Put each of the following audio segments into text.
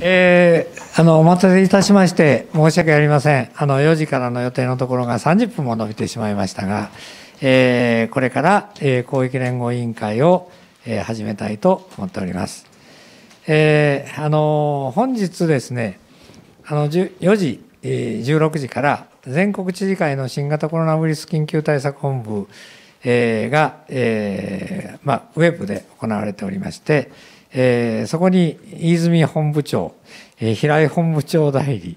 えー、あのお待たせいたしまして申し訳ありませんあの4時からの予定のところが30分も延びてしまいましたが、えー、これから、え広域連合委員会を、え始めたいと思っております、えー、あの本日ですねあの4時、え16時から全国知事会の新型コロナウイルス緊急対策本部、えが、えまあ、ウェブで行われておりまして、えー、そこに泉本部長、えー、平井本部長代理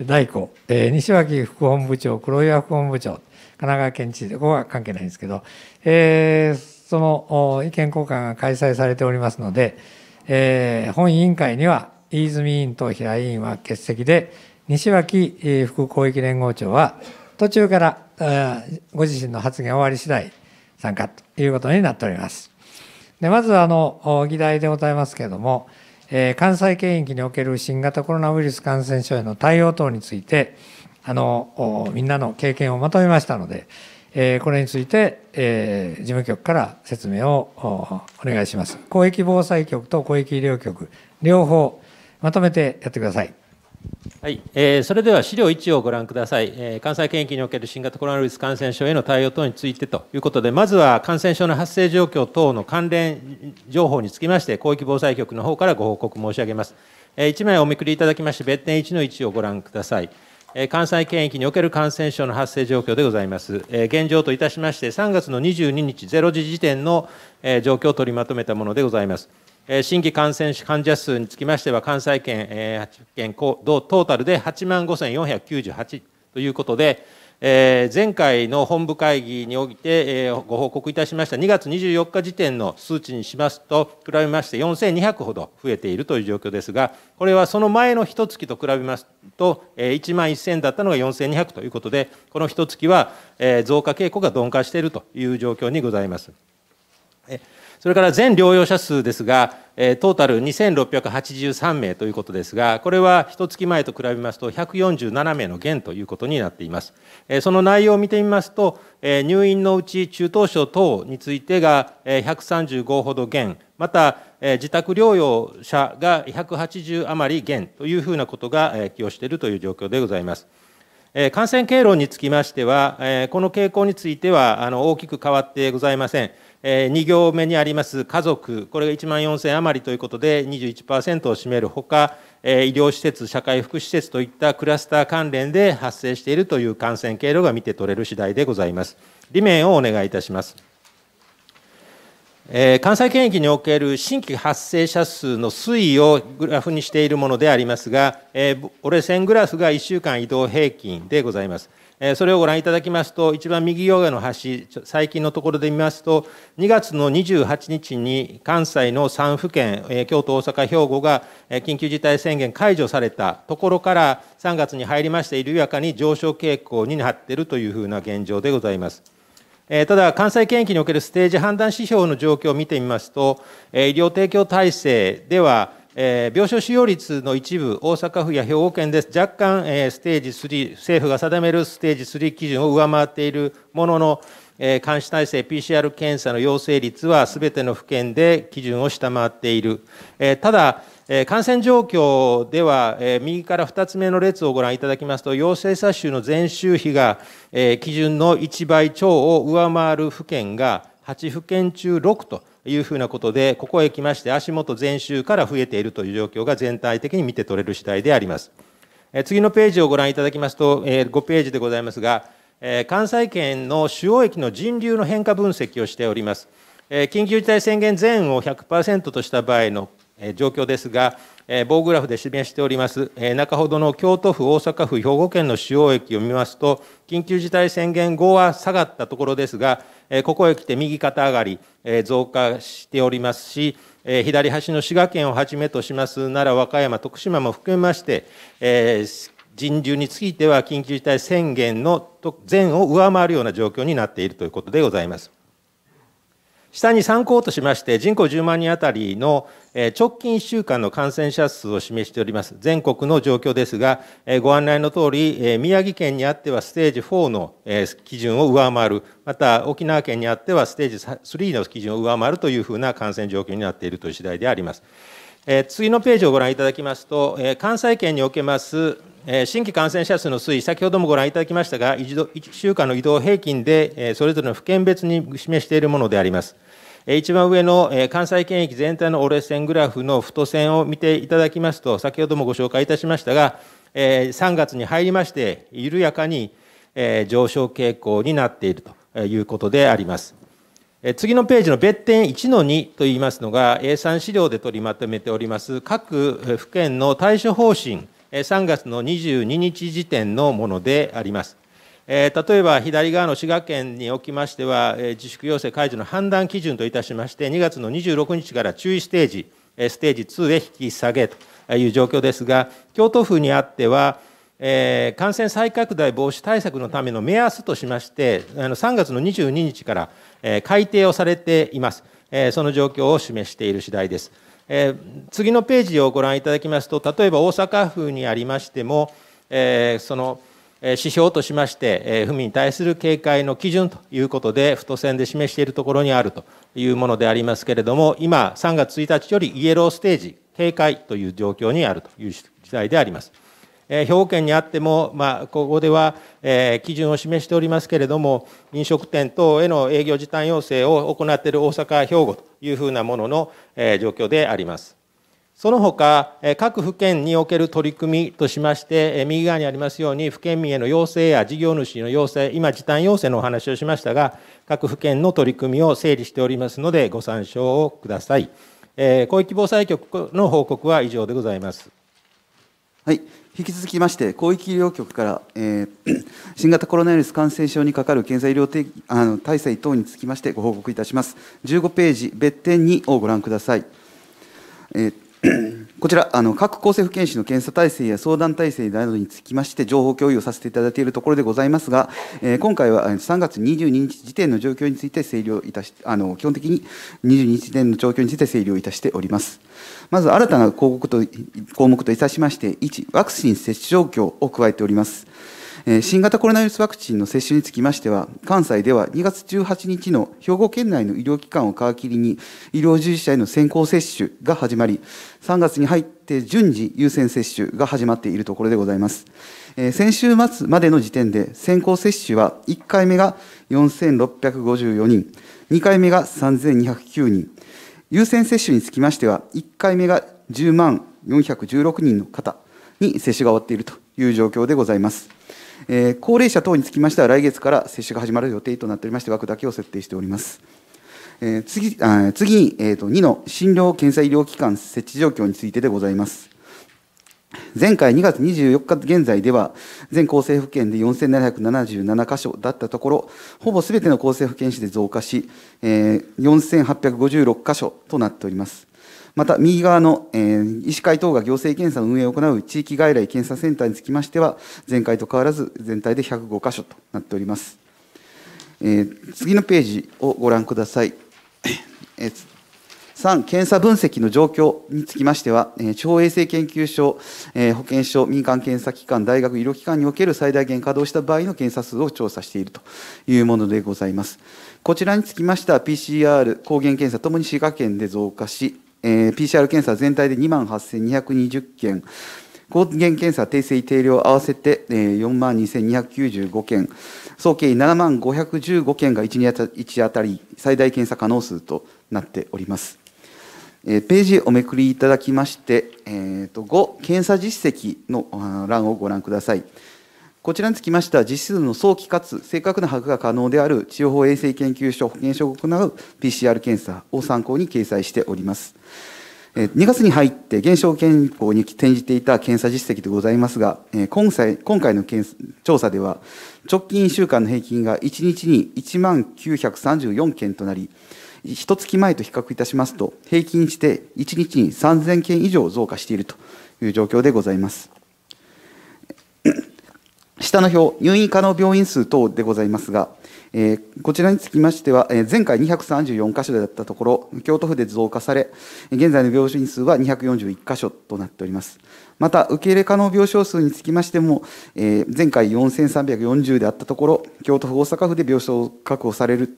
代行、えー、西脇副本部長黒岩副本部長神奈川県知事でここは関係ないんですけど、えー、その意見交換が開催されておりますので、えー、本委員会には飯泉委員と平井委員は欠席で西脇副広域連合長は途中からご自身の発言終わり次第参加ということになっております。でまずあの議題でございますけれども、えー、関西圏域における新型コロナウイルス感染症への対応等についてあのみんなの経験をまとめましたので、えー、これについて、えー、事務局から説明をお願いします。公益防災局と公益医療局両方まとめてやってください。はい、えー、それでは資料1をご覧ください、えー、関西圏域における新型コロナウイルス感染症への対応等についてということで、まずは感染症の発生状況等の関連情報につきまして、広域防災局の方からご報告申し上げます。えー、1枚おめくりいただきまして、別点1の1をご覧ください。えー、関西圏域における感染症の発生状況でございます。えー、現状といたしまして、3月の22日0時時点の、えー、状況を取りまとめたものでございます。新規感染患者数につきましては、関西圏8県トータルで8万5498ということで、前回の本部会議においてご報告いたしました2月24日時点の数値にしますと、比べまして4200ほど増えているという状況ですが、これはその前の一月と比べますと、1万1000だったのが4200ということで、この一月は増加傾向が鈍化しているという状況にございます。それから全療養者数ですが、トータル2683名ということですが、これは一月前と比べますと147名の減ということになっています。その内容を見てみますと、入院のうち中等症等についてが、135ほど減、また、自宅療養者が180余り減というふうなことが、起用寄与しているという状況でございます。感染経路につきましては、この傾向については大きく変わってございません。2行目にあります家族、これが1万4000余りということで21%を占めるほか、医療施設、社会福祉施設といったクラスター関連で発生しているという感染経路が見て取れる次第でございます。理面をお願いいたします。えー、関西圏域における新規発生者数の推移をグラフにしているものでありますが、えー、折れ線グラフが1週間移動平均でございます。それをご覧いただきますと、一番右側の端、最近のところで見ますと、2月の28日に関西の3府県、京都、大阪、兵庫が緊急事態宣言解除されたところから、3月に入りまして、緩やかに上昇傾向になっているというふうな現状でございます。ただ、関西圏域におけるステージ判断指標の状況を見てみますと、医療提供体制では、えー、病床使用率の一部、大阪府や兵庫県です、若干、えー、ステージ3、政府が定めるステージ3基準を上回っているものの、えー、監視体制、PCR 検査の陽性率はすべての府県で基準を下回っている。えー、ただ、感染状況では、右から2つ目の列をご覧いただきますと、陽性者数の前週比が、基準の1倍超を上回る府県が8府県中6と。いうふうなことで、ここへ来まして足元全週から増えているという状況が全体的に見て取れる次第であります。次のページをご覧いただきますと、5ページでございますが、関西圏の主要駅の人流の変化分析をしております。緊急事態宣言前を100%とした場合の状況ですが、え棒グラフで示しております、え中ほどの京都府、大阪府、兵庫県の主要駅を見ますと、緊急事態宣言後は下がったところですが、えここへ来て右肩上がり、え増加しておりますし、え左端の滋賀県をはじめとします奈良、和歌山、徳島も含めまして、え人流については緊急事態宣言の前を上回るような状況になっているということでございます。下に参考としまして、人口10万人あたりの直近1週間の感染者数を示しております。全国の状況ですが、ご案内のとおり、宮城県にあってはステージ4の基準を上回る、また沖縄県にあってはステージ3の基準を上回るというふうな感染状況になっているという次第であります。次のページをご覧いただきますと、関西圏におけます新規感染者数の推移、先ほどもご覧いただきましたが、1週間の移動平均で、それぞれの府県別に示しているものであります。一番上の関西圏域全体の折れ線グラフの太線を見ていただきますと、先ほどもご紹介いたしましたが、3月に入りまして、緩やかに上昇傾向になっているということであります。次のページの別点1の2といいますのが、A3 資料で取りまとめております、各府県の対処方針3月の22日時点のものであります。例えば左側の滋賀県におきましては、自粛要請解除の判断基準といたしまして、2月の26日から注意ステージ、ステージ2へ引き下げという状況ですが、京都府にあっては、感染再拡大防止対策のための目安としまして、3月の22日から、改定をされています、その状況を示している次第です。えー、次のページをご覧いただきますと例えば大阪府にありましても、えー、その指標としまして、えー、府民に対する警戒の基準ということで太線で示しているところにあるというものでありますけれども今3月1日よりイエローステージ警戒という状況にあるという時代であります。え兵庫県にあっても、まあ、ここでは、え基準を示しておりますけれども、飲食店等への営業時短要請を行っている大阪、兵庫というふうなものの、え状況であります。その他、各府県における取り組みとしまして、右側にありますように、府県民への要請や事業主の要請、今、時短要請のお話をしましたが、各府県の取り組みを整理しておりますので、ご参照をください。広域防災局の報告は以上でございます。はい引き続きまして広域医療局から、えー、新型コロナウイルス感染症にかかる検査医療あの体制等につきましてご報告いたします15ページ別点2をご覧ください、えー、こちらあの、各厚生保健師の検査体制や相談体制などにつきまして、情報共有をさせていただいているところでございますが、えー、今回は3月22日時点の状況について整理をいたし、あの基本的に22日時点の状況について整理をいたしております。まず、新たな項目と項目といたしまして、1、ワクチン接種状況を加えております。新型コロナウイルスワクチンの接種につきましては、関西では2月18日の兵庫県内の医療機関を皮切りに、医療従事者への先行接種が始まり、3月に入って順次優先接種が始まっているところでございます。先週末までの時点で、先行接種は1回目が4654人、2回目が3209人、優先接種につきましては、1回目が10万416人の方に接種が終わっているという状況でございます。えー、高齢者等につきましては来月から接種が始まる予定となっておりまして枠だけを設定しております。えー、次あ次に、えーと、2の診療検査医療機関設置状況についてでございます。前回2月24日現在では、全厚生保険で4777箇所だったところ、ほぼすべての厚生保険市で増加し、え4856箇所となっております。また右側の、えー、医師会等が行政検査の運営を行う地域外来検査センターにつきましては、前回と変わらず全体で105箇所となっております。えー、次のページをご覧ください。えー3、検査分析の状況につきましては、地方衛生研究所、保健所、民間検査機関、大学医療機関における最大限稼働した場合の検査数を調査しているというものでございます。こちらにつきましては、PCR、抗原検査ともに滋賀県で増加し、えー、PCR 検査全体で2万8220件、抗原検査、訂正、定量合わせて、えー、4万2295件、総計7万515件が 1, 日当たり最大検査可能数となっております。えー、ページおめくりいただきまして、えーと5、検査実績の欄をご覧ください。こちらにつきましては、実質数の早期かつ正確な把握が可能である地方衛生研究所、保健所が行う PCR 検査を参考に掲載しております。2月に入って減少健康に転じていた検査実績でございますが、今回今回の調査では、直近1週間の平均が1日に1万934件となり、一月前と比較いたしますと、平均して1日に3000件以上増加しているという状況でございます。下の表、入院可能病院数等でございますが、えー、こちらにつきましては、えー、前回234箇所だったところ、京都府で増加され、現在の病床数は241箇所となっております。また、受け入れ可能病床数につきましても、えー、前回4340であったところ、京都府、大阪府で病床確保される。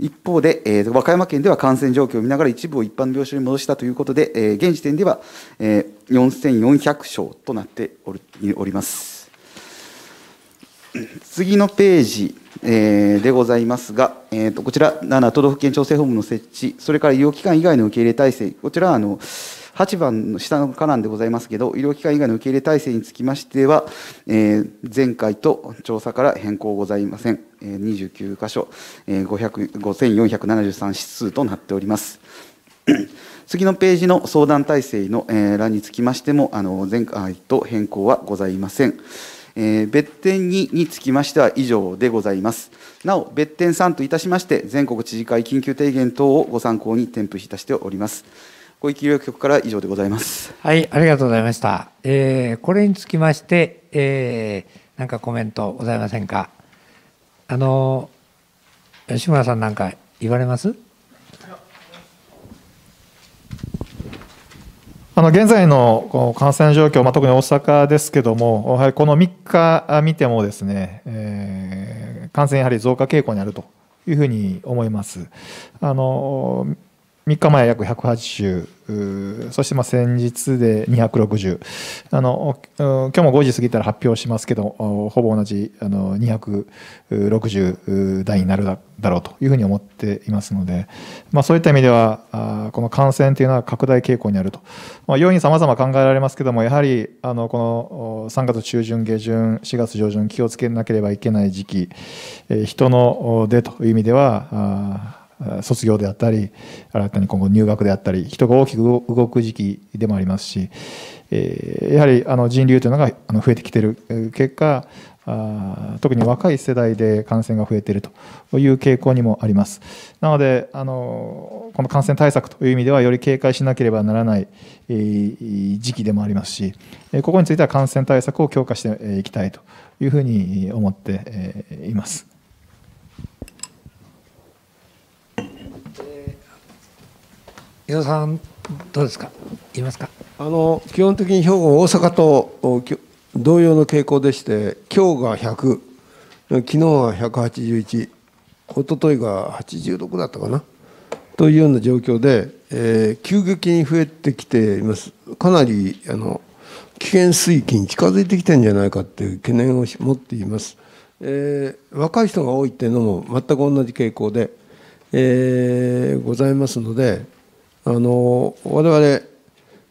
一方で、えー、和歌山県では感染状況を見ながら一部を一般病床に戻したということで、えー、現時点では、えー、4400床となっております。次のページ、えー、でございますが、えーと、こちら7都道府県調整本部の設置それから医療機関以外の受け入れ体制こちらあの8番の下の下欄でございますけど医療機関以外の受け入れ体制につきましては、えー、前回と調査から変更ございません、えー、29箇所、えー、5473指数となっております。次のページの相談体制の、欄につきましてもあの前回と変更はございません。え別点2につきましては以上でございます。なお、別点3といたしまして、全国知事会緊急提言等をご参考に添付いたしております。小池医療局から以上でございます。はい、ありがとうございました。えー、これにつきまして、えー、なんかコメントございませんか。あの、吉村さんなんか言われますあの現在の感染状況、まあ、特に大阪ですけども、やはりこの3日見てもですね、えー、感染やはり増加傾向にあるというふうに思います。あの3日前約180そしてまあ先日で260あの今日も5時過ぎたら発表しますけどほぼ同じあの260台になるだろうというふうに思っていますので、まあ、そういった意味ではこの感染というのは拡大傾向にあると、まあ、要因さまざま考えられますけどもやはりあのこの3月中旬下旬4月上旬気をつけなければいけない時期人の出という意味では卒業であったり新たに今後入学であったり人が大きく動く時期でもありますし、えやはりあの人流というのがあの増えてきている結果あ特に若い世代で感染が増えているという傾向にもあります。なのであのこの感染対策という意味ではより警戒しなければならない、時期でもありますしここについては感染対策を強化していきたいというふうに思っています。伊さん、どうですか、いますかあの基本的に兵庫、大阪と同様の傾向でして、今日が100、昨日は181、一昨日が86だったかな。というような状況で、えー、急激に増えてきています、かなりあの危険水域に近づいてきてるんじゃないかという懸念を持っています、えー、若い人が多いというのも全く同じ傾向で、えー、ございますので、あの我々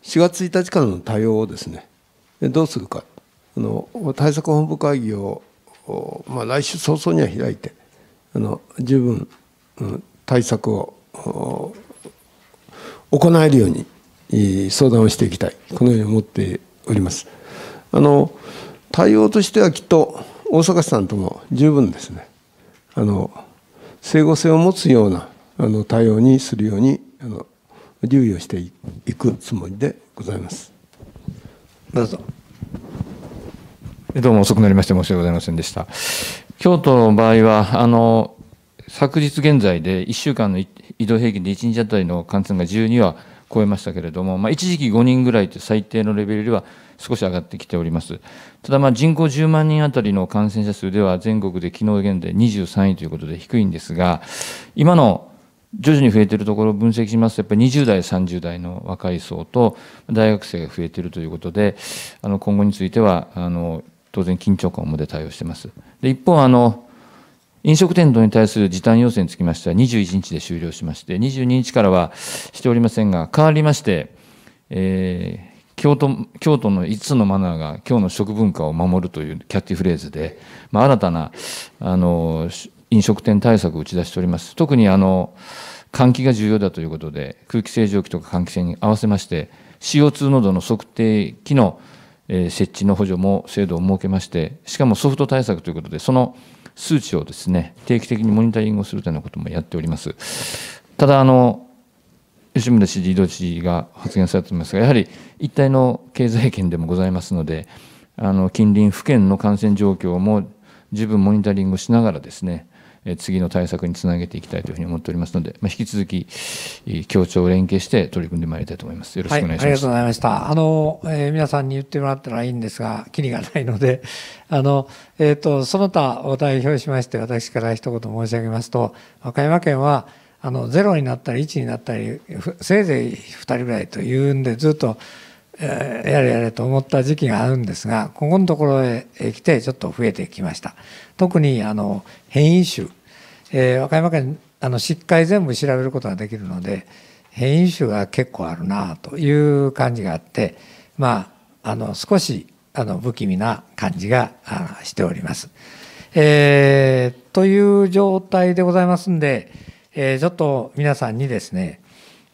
4月1日からの対応をですねどうするかあの対策本部会議を、まあ、来週早々には開いてあの十分、うん、対策を行えるように相談をしていきたいこのように思っております。あの対応としてはきっと大阪市さんとも十分ですねあの整合性を持つようなあの対応にするようにあの留意をしていくつもりでございます。どうぞ。どうも遅くなりまして申し訳ございませんでした。京都の場合は、あの、昨日現在で1週間の移動平均で1日あたりの感染が12は超えましたけれども、まあ、一時期5人ぐらいという最低のレベルでは少し上がってきております。ただ、人口10万人あたりの感染者数では全国で昨日現在23位ということで低いんですが、今の徐々に増えているところを分析しますとやっぱり20代30代の若い層と大学生が増えているということであの今後についてはあの当然緊張感を持って対応していますで一方あの飲食店等に対する時短要請につきましては21日で終了しまして22日からはしておりませんが変わりまして、えー、京都京都の5つのマナーが今日の食文化を守るというキャッチフレーズで、まあ、新たなあの飲食店対策を打ち出しております。特にあの換気が重要だということで空気清浄機とか換気扇に合わせまして CO2 濃度の測定機の設置の補助も制度を設けましてしかもソフト対策ということでその数値をですね定期的にモニタリングをするというようなこともやっておりますただあの吉村知事、井戸知事が発言されていますがやはり一体の経済圏でもございますのであの近隣府県の感染状況も十分モニタリングしながらですね次の対策につなげていきたいというふうに思っておりますので、まあ、引き続き協調連携して取り組んでまいりたいと思います。よろしくお願いします。はい、ありがとうございました。あの、えー、皆さんに言ってもらったらいいんですが、きりがないので、あの、えっ、ー、と、その他を代表しまして、私から一言申し上げますと、和歌山県は、あの、ゼロになったり、1になったり、せいぜい2人ぐらいというんで、ずっと、やれやれと思った時期があるんですがここのところへ来てちょっと増えてきました特にあの変異種、えー、和歌山県あの疾患全部調べることができるので変異種が結構あるなという感じがあってまああの少しあの不気味な感じがしております。えー、という状態でございますんで、えー、ちょっと皆さんにですね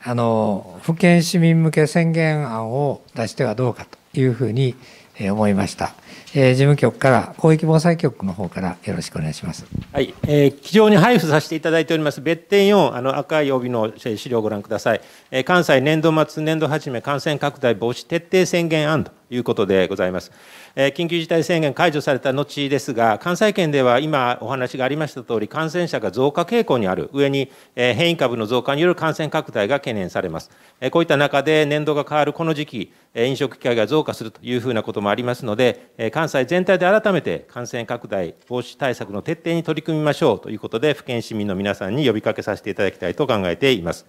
あの府県市民向け宣言案を出してはどうかというふうに思いました。えー、事務局から広域防災局の方からよろしくお願いします。はい、えー、機に配布させていただいております別点4あの赤い帯の資料をご覧ください。えー、関西年度末年度初め感染拡大防止徹底宣言案ということでございます。緊急事態宣言解除された後ですが、関西圏では今お話がありましたとおり、感染者が増加傾向にある、上に変異株の増加による感染拡大が懸念されます。こういった中で、年度が変わるこの時期、飲食機会が増加するというふうなこともありますので、関西全体で改めて感染拡大防止対策の徹底に取り組みましょうということで、府県市民の皆さんに呼びかけさせていただきたいと考えています。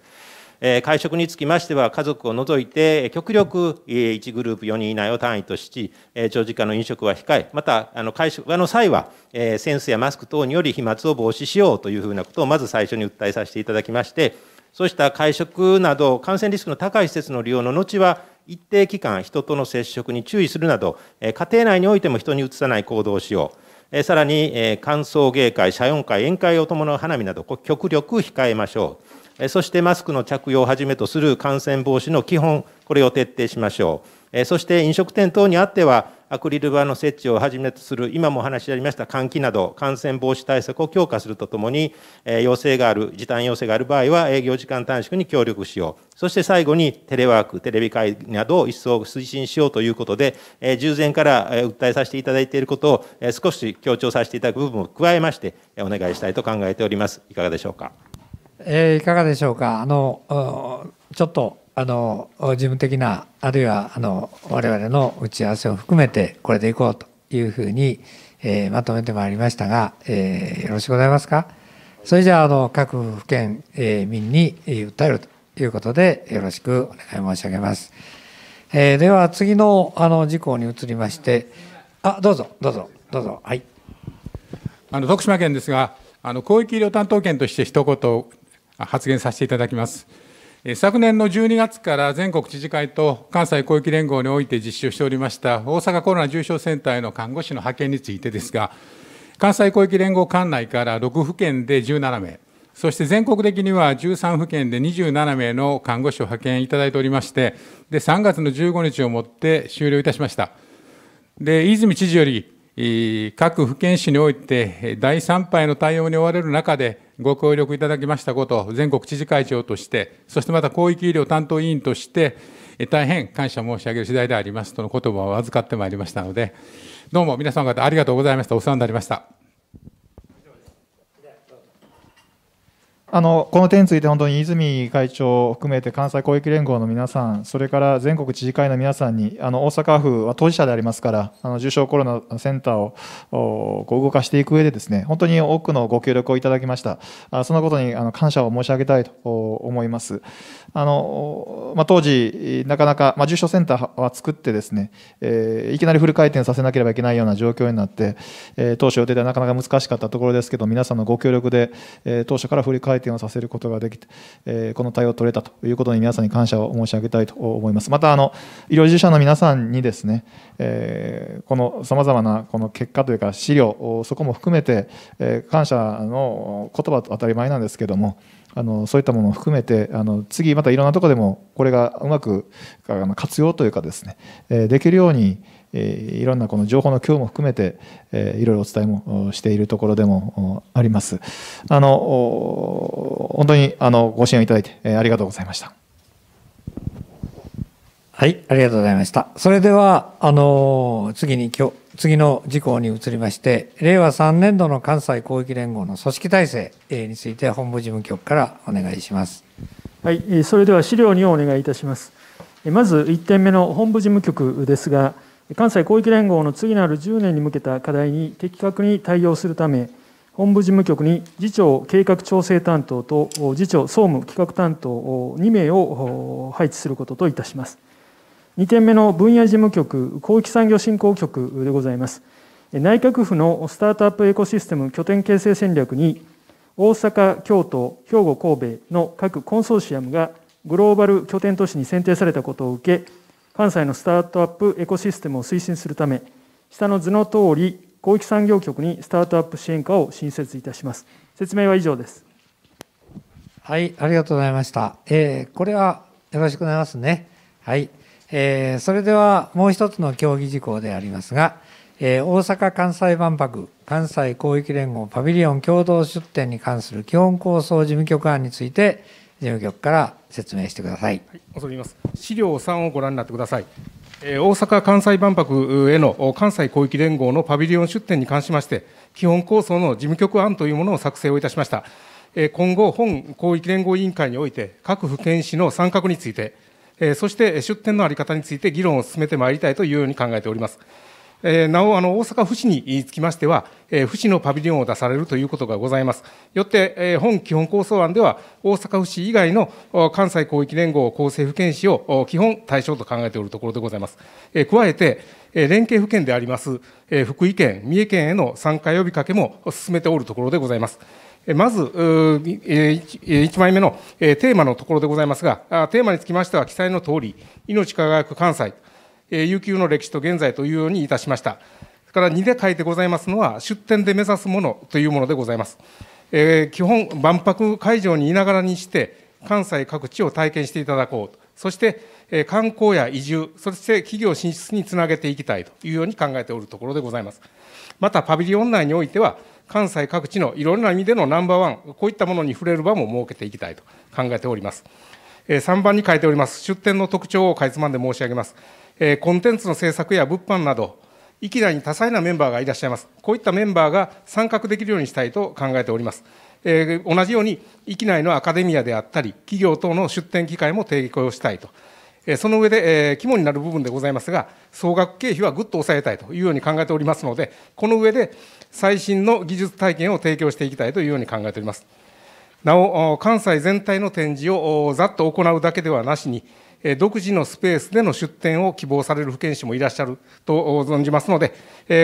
会食につきましては、家族を除いて、極力1グループ4人以内を単位とし、長時間の飲食は控え、また、あの会食の際は、センスやマスク等により飛沫を防止しようというふうなことを、まず最初に訴えさせていただきまして、そうした会食など、感染リスクの高い施設の利用の後は、一定期間、人との接触に注意するなど、家庭内においても人にうつさない行動をしよう。さらに、歓送迎会、謝恩会、宴会を伴う花見など、極力控えましょう。そしてマスクの着用をはじめとする感染防止の基本、これを徹底しましょう。そして飲食店等にあっては、アクリル板の設置をはじめとする、今もお話ありました換気など、感染防止対策を強化するとともに、要請がある、時短要請がある場合は、営業時間短縮に協力しよう。そして最後に、テレワーク、テレビ会などを一層推進しようということで、従前から訴えさせていただいていることを、少し強調させていただく部分を加えまして、お願いしたいと考えております。いかがでしょうか。えー、いかがでしょうかあのちょっとあの事務的なあるいはあの我々の打ち合わせを含めてこれでいこうというふうに、えー、まとめてまいりましたが、えー、よろしくございますかそれじゃああの各府県、えー、民に訴えるということでよろしくお願い申し上げます、えー、では次のあの事項に移りましてあどうぞどうぞどうぞはいあの徳島県ですがあの広域医療担当権として一言発言させていただきます。昨年の12月から全国知事会と関西広域連合において実施をしておりました大阪コロナ重症センターへの看護師の派遣についてですが、関西広域連合管内から6府県で17名、そして全国的には13府県で27名の看護師を派遣いただいておりまして、で3月の15日をもって終了いたしました。で泉知事より各府県市において第3波への対応に追われる中でご協力いただきましたこと、全国知事会長として、そしてまた広域医療担当委員として、大変感謝申し上げる次第でありますとの言葉を預かってまいりましたので、どうも皆様方ありがとうございました。お世話になりました。あのこの点について本当に泉会長を含めて関西広域連合の皆さん、それから全国知事会の皆さんに、あの大阪府は当事者でありますから、あの重症コロナセンターをこう動かしていく上でですね本当に多くのご協力をいただきました、あそのことにあの感謝を申し上げたいと思います。あのまあ、当時、なかなか、まあ、重症センターは作ってですね、えー、いきなりフル回転させなければいけないような状況になって、えー、当初予定ではなかなか難しかったところですけど、皆さんのご協力で、えー、当初からフル回体験をさせることができて、えこの対応を取れたということに皆さんに感謝を申し上げたいと思います。またあの医療従事者の皆さんにですね、えー、このさまざまなこの結果というか資料そこも含めて、え感謝の言葉と当たり前なんですけども。あのそういったものを含めてあの次またいろんなとこでもこれがうまく活用というかですねえできるようにいろんなこの情報の共有も含めて、いろいろお伝えもしているところでもあります。あの本当にあのご支援いただいてありがとうございました。はい、ありがとうございました。それでは、あの、次に、今日、次の事項に移りまして、令和3年度の関西広域連合の組織体制について、本部事務局からお願いします。はい、それでは資料2をお願いいたします。まず1点目の本部事務局ですが、関西広域連合の次なる10年に向けた課題に的確に対応するため、本部事務局に次長計画調整担当と次長総務企画担当2名を配置することといたします。2点目の分野事務局、広域産業振興局でございます。内閣府のスタートアップエコシステム拠点形成戦略に、大阪、京都、兵庫、神戸の各コンソーシアムがグローバル拠点都市に選定されたことを受け、関西のスタートアップエコシステムを推進するため、下の図の通り、広域産業局にスタートアップ支援課を新設いたします。説明は以上です。はい、ありがとうございました。えー、これはよろしくお願いしますね。はい。えー、それではもう一つの協議事項でありますが、えー、大阪・関西万博関西広域連合パビリオン共同出展に関する基本構想事務局案について、事務局から説明してください、はい、恐れります資料3をご覧になってください大阪・関西万博への関西広域連合のパビリオン出展に関しまして、基本構想の事務局案というものを作成をいたしました。今後、本広域連合委員会において、各府県市の参画について、そして出展の在り方について議論を進めてまいりたいというように考えております。えなおあの大阪府市につきましては、え府市のパビリオンを出されるということがございます。よって、え本基本構想案では、大阪府市以外の関西広域連合厚生府県市を基本対象と考えておるところでございます。え加えて、え連携府県であります、え福井県、三重県への参加呼びかけも進めておるところでございます。まず、1枚目のテーマのところでございますが、テーマにつきましては記載のとおり、命輝く関西、え悠久の歴史と現在というようにいたしました。それから2で書いてございますのは、出店で目指すものというものでございます。えー、基本、万博会場にいながらにして、関西各地を体験していただこうそして、えー、観光や移住、そして企業進出につなげていきたいというように考えておるところでございます。また、パビリオン内においては、関西各地のいろんな意味でのナンバーワン、こういったものに触れる場も設けていきたいと考えております。3番に書いております、出店の特徴をかいつまんで申し上げます。えコンテンツの制作や物販など域内に多彩なメンバーがいらっしゃいますこういったメンバーが参画できるようにしたいと考えております、えー、同じように域内のアカデミアであったり企業等の出展機会も提供したいと、えー、その上で、えー、肝になる部分でございますが総額経費はぐっと抑えたいというように考えておりますのでこの上で最新の技術体験を提供していきたいというように考えておりますなお関西全体の展示をざっと行うだけではなしに独自のスペースでの出展を希望される府県市もいらっしゃると存じますので、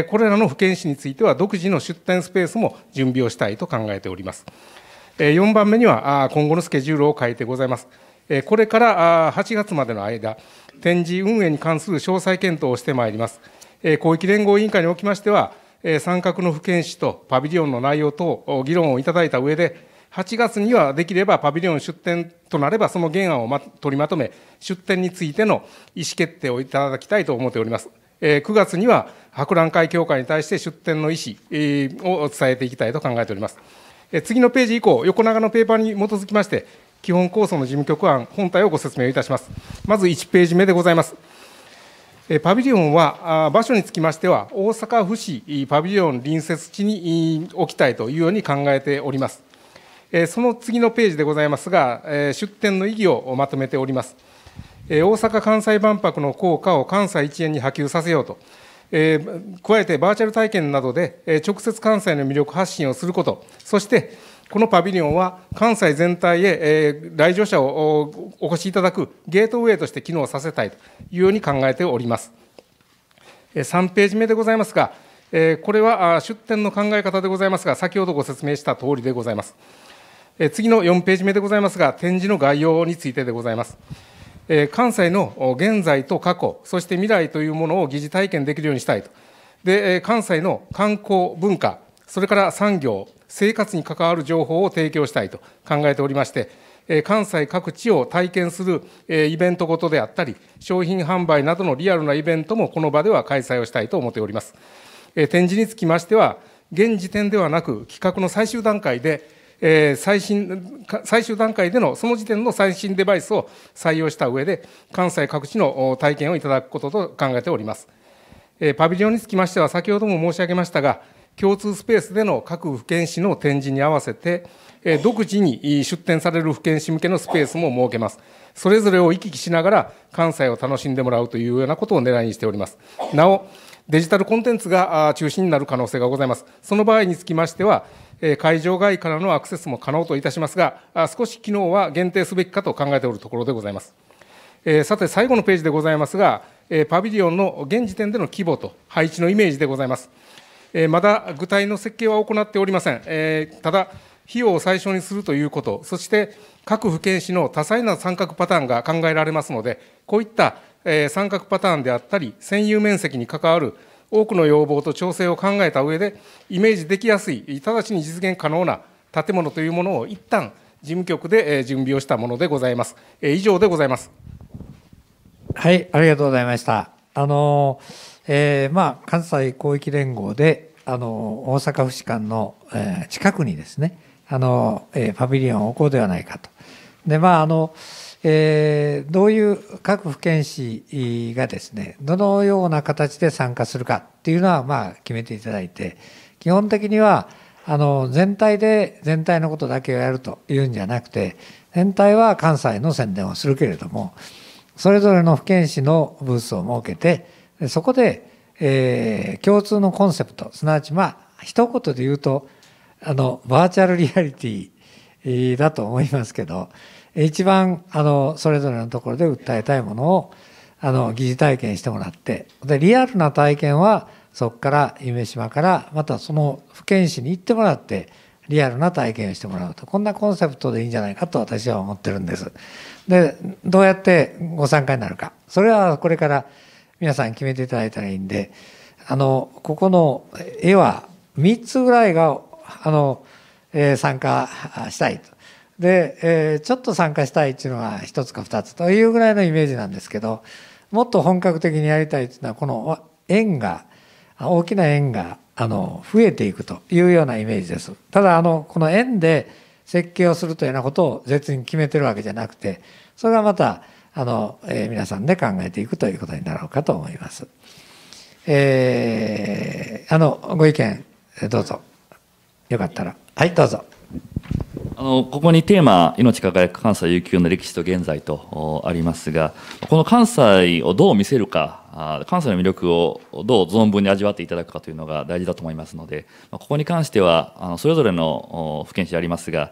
これらの府県市については、独自の出展スペースも準備をしたいと考えております。4番目には、今後のスケジュールを書いてございます。これから8月までの間、展示運営に関する詳細検討をしてまいります。広域連合委員会におきましては、参画の府県市とパビリオンの内容等、議論をいただいた上で、8月にはできればパビリオン出展となれば、その原案を、取りまとめ、出展についての意思決定をいただきたいと思っております。え9月には博覧会協会に対して出展の意思、を伝えていきたいと考えております。え次のページ以降、横長のペーパーに基づきまして、基本構想の事務局案本体をご説明いたします。まず1ページ目でございます。パビリオンは場所につきましては大阪府市パビリオン隣接地に置きたいというように考えております。その次のページでございますが、出展の意義をまとめております。大阪・関西万博の効果を関西一円に波及させようと、加えてバーチャル体験などで直接関西の魅力発信をすること、そしてこのパビリオンは関西全体へ来場者をお越しいただくゲートウェイとして機能させたいというように考えております。3ページ目でございますが、これは出展の考え方でございますが、先ほどご説明したとおりでございます。え次の4ページ目でございますが、展示の概要についてでございます。え関西の現在と過去、そして未来というものを疑似体験できるようにしたいと。で、関西の観光、文化、それから産業、生活に関わる情報を提供したいと考えておりまして、関西各地を体験するイベントごとであったり、商品販売などのリアルなイベントもこの場では開催をしたいと思っております。展示につきましては、現時点ではなく、企画の最終段階で、えー、最新最終段階でのその時点の最新デバイスを採用した上で関西各地の体験をいただくことと考えております、えー、パビリオンにつきましては先ほども申し上げましたが共通スペースでの各府県市の展示に合わせて、えー、独自に出展される府県市向けのスペースも設けますそれぞれを行き来しながら関西を楽しんでもらうというようなことを狙いにしておりますなおデジタルコンテンツが中心になる可能性がございます。その場合につきましては、会場外からのアクセスも可能といたしますが、少し機能は限定すべきかと考えておるところでございます。さて、最後のページでございますが、パビリオンの現時点での規模と配置のイメージでございます。まだ具体の設計は行っておりません。ただ、費用を最小にするということ、そして各府県市の多彩な三角パターンが考えられますので、こういった三角パターンであったり、占有面積に関わる多くの要望と調整を考えた上で、イメージできやすい、直ちに実現可能な建物というものを一旦事務局で準備をしたものでございます。え以上でございます。はい、ありがとうございました。あの、えー、まあ、関西広域連合で、あの、大阪府士官の、えー、近くにですね、あの、えー、パビリオンを置こうではないかと。で、まあ、あの、えー、どういう各府県市がですねどのような形で参加するかっていうのはまあ決めていただいて基本的にはあの全体で全体のことだけをやるというんじゃなくて全体は関西の宣伝をするけれどもそれぞれの府県市のブースを設けてそこで、えー、共通のコンセプトすなわちまあ一言で言うとあのバーチャルリアリティだと思いますけど一番あのそれぞれのところで訴えたいものをあの疑似体験してもらってでリアルな体験はそこから夢島からまたその府県市に行ってもらってリアルな体験をしてもらうとこんなコンセプトでいいんじゃないかと私は思ってるんです。でどうやってご参加になるかそれはこれから皆さん決めていただいたらいいんであのここの絵は3つぐらいがあの、えー、参加したいとで、えー、ちょっと参加したいっていうのは1つか2つというぐらいのイメージなんですけどもっと本格的にやりたいっていうのはこの円が大きな円があの増えていくというようなイメージです。ただあのこの円で設計をするというようなことを絶に決めてるわけじゃなくてそれがまたあの、えー、皆さんで考えていくということになろうかと思います。えー、あのご意見どうぞよかったらはいどうぞ。あのここにテーマ「命輝く関西悠久の歴史と現在と」ありますがこの関西をどう見せるか関西の魅力をどう存分に味わっていただくかというのが大事だと思いますのでここに関してはあのそれぞれの府県市でありますが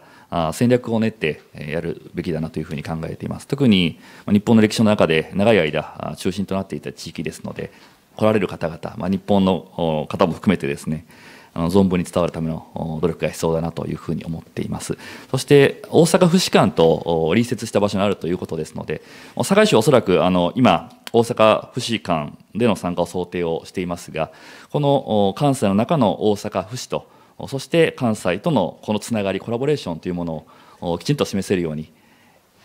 戦略を練ってやるべきだなというふうに考えています特に日本の歴史の中で長い間中心となっていた地域ですので来られる方々、まあ、日本の方も含めてですねあの存分に伝わるための努力が必要だなというふうに思っていますそして大阪府士官と隣接した場所にあるということですので堺市はおそらくあの今大阪府市間での参加を想定をしていますが、この関西の中の大阪府市と、そして関西とのこのつながり、コラボレーションというものをきちんと示せるように、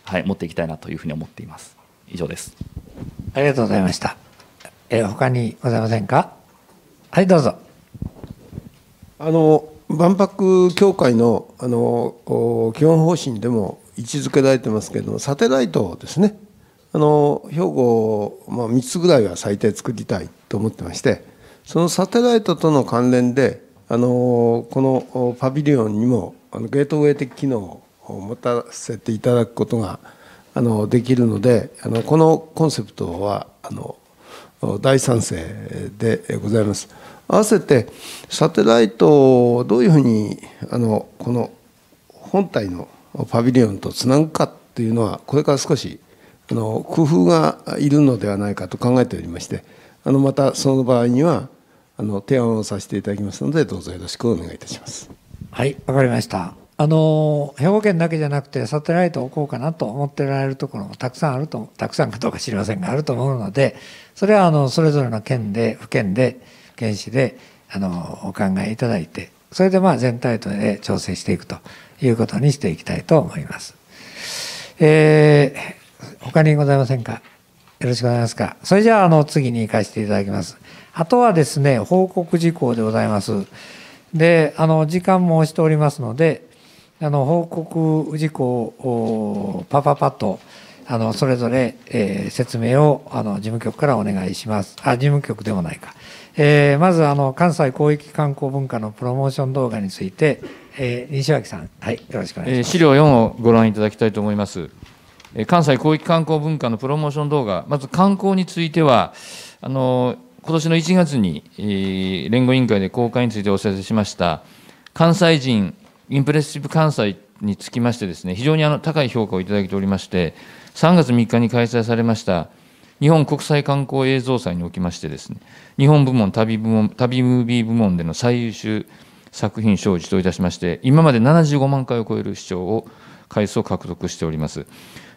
はい、持っていきたいなというふうに思っています。以上です。ありがとうございました。え他にございませんかはい、どうぞ。あの万博協会のあの基本方針でも位置づけられてますけれども、サテライトですね、あの兵庫、まあ、3つぐらいは最低作りたいと思ってまして、そのサテライトとの関連で、あのこのパビリオンにもあのゲートウェイ的機能を持たせていただくことがあのできるのであのこのコンセプトはあの大賛成でございます。合わせてサテライトをどういうふうにあのこの本体のパビリオンとつなぐかというのはこれから少しあの工夫がいるのではないかと考えておりましてあのまたその場合にはあの提案をさせていただきますのでどうぞよろしくお願いいたします。はいわかりました。あの兵庫県だけじゃなくてサテライトを置こうかなと思ってられるところもたくさんあるとたくさんかどうか知りませんがあると思うのでそれはあのそれぞれの県で府県で県市であのお考えいただいてそれでまあ全体とで調整していくということにしていきたいと思います。えー、他にございませんかよろしくお願いしますか。それじゃあ、あの、次に行かせていただきます。あとはですね、報告事項でございます。で、あの、時間も押しておりますので、あの、報告事項をパパパッと、あの、それぞれ、えー、説明を、あの、事務局からお願いします。あ、事務局でもないか。えー、まず、あの、関西広域観光文化のプロモーション動画について、えー、西脇さん、はい、よろしくお願いします。資料4をご覧いただきたいと思います。関西広域観光文化のプロモーション動画、まず観光については、あの、今年の1月に、えー、連合委員会で公開についてお知らせしました、関西人インプレッシブ関西につきましてですね、非常にあの高い評価をいただいておりまして、3月3日に開催されました日本国際観光映像祭におきましてですね、日本部門、旅部門、旅ムービー部門での最優秀作品賞を受賞いたしまして、今まで75万回を超える視聴を、回数を獲得しております。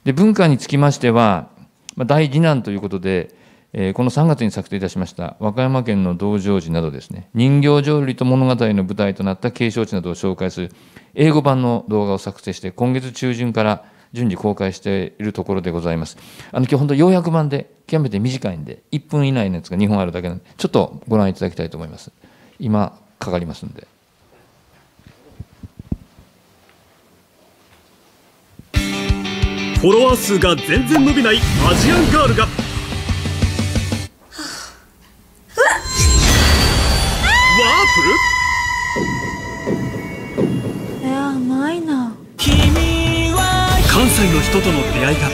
で、文化につきましては、まあ、第二弾ということで、えこの3月に作成いたしました和歌山県の道成寺などですね人形浄瑠璃と物語の舞台となった景勝地などを紹介する英語版の動画を作成して今月中旬から順次公開しているところでございます。あの今日本当うやく版で極めて短いんで1分以内のやつが2本あるだけなんでちょっとご覧いただきたいと思います。今かかりますんで。フォロワー数が全然伸びないアジアンガールが。人との出会いが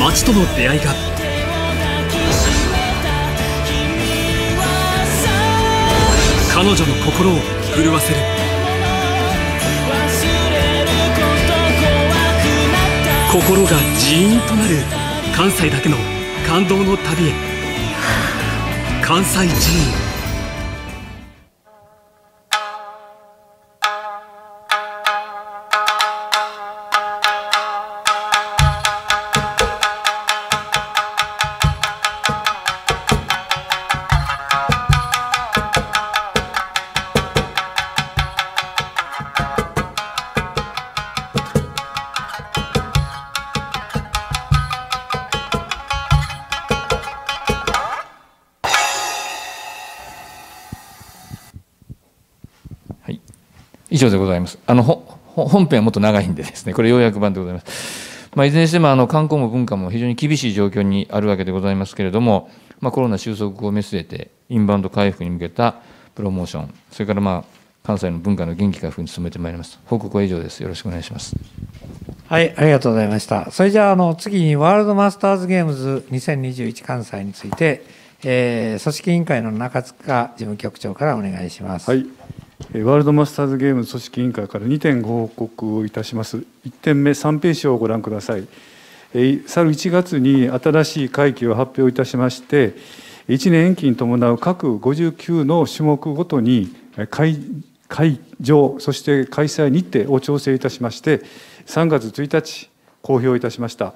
街との出会いが彼女の心を震わせる心がジーンとなる関西だけの感動の旅へ関西ジーン以上でございます。あの本編はもっと長いんでですね、これ要約版でございます。まあ、いずれにしてもあの観光も文化も非常に厳しい状況にあるわけでございますけれども、まあ、コロナ収束を見据えて、インバウンド回復に向けたプロモーション、それからまあ関西の文化の元気回復に努めてまいります。報告は以上です。よろしくお願いします。はい、ありがとうございました。それじゃあ、あの、次にワールドマスターズゲームズ2021関西について、えー、組織委員会の中塚事務局長からお願いします。はいワールドマスターズゲーム組織委員会から2点ご報告をいたします。1点目、3ページをご覧ください。去る1月に新しい会期を発表いたしまして、1年延期に伴う各59の種目ごとに会会場、そして開催日程を調整いたしまして、3月1日、公表いたしました。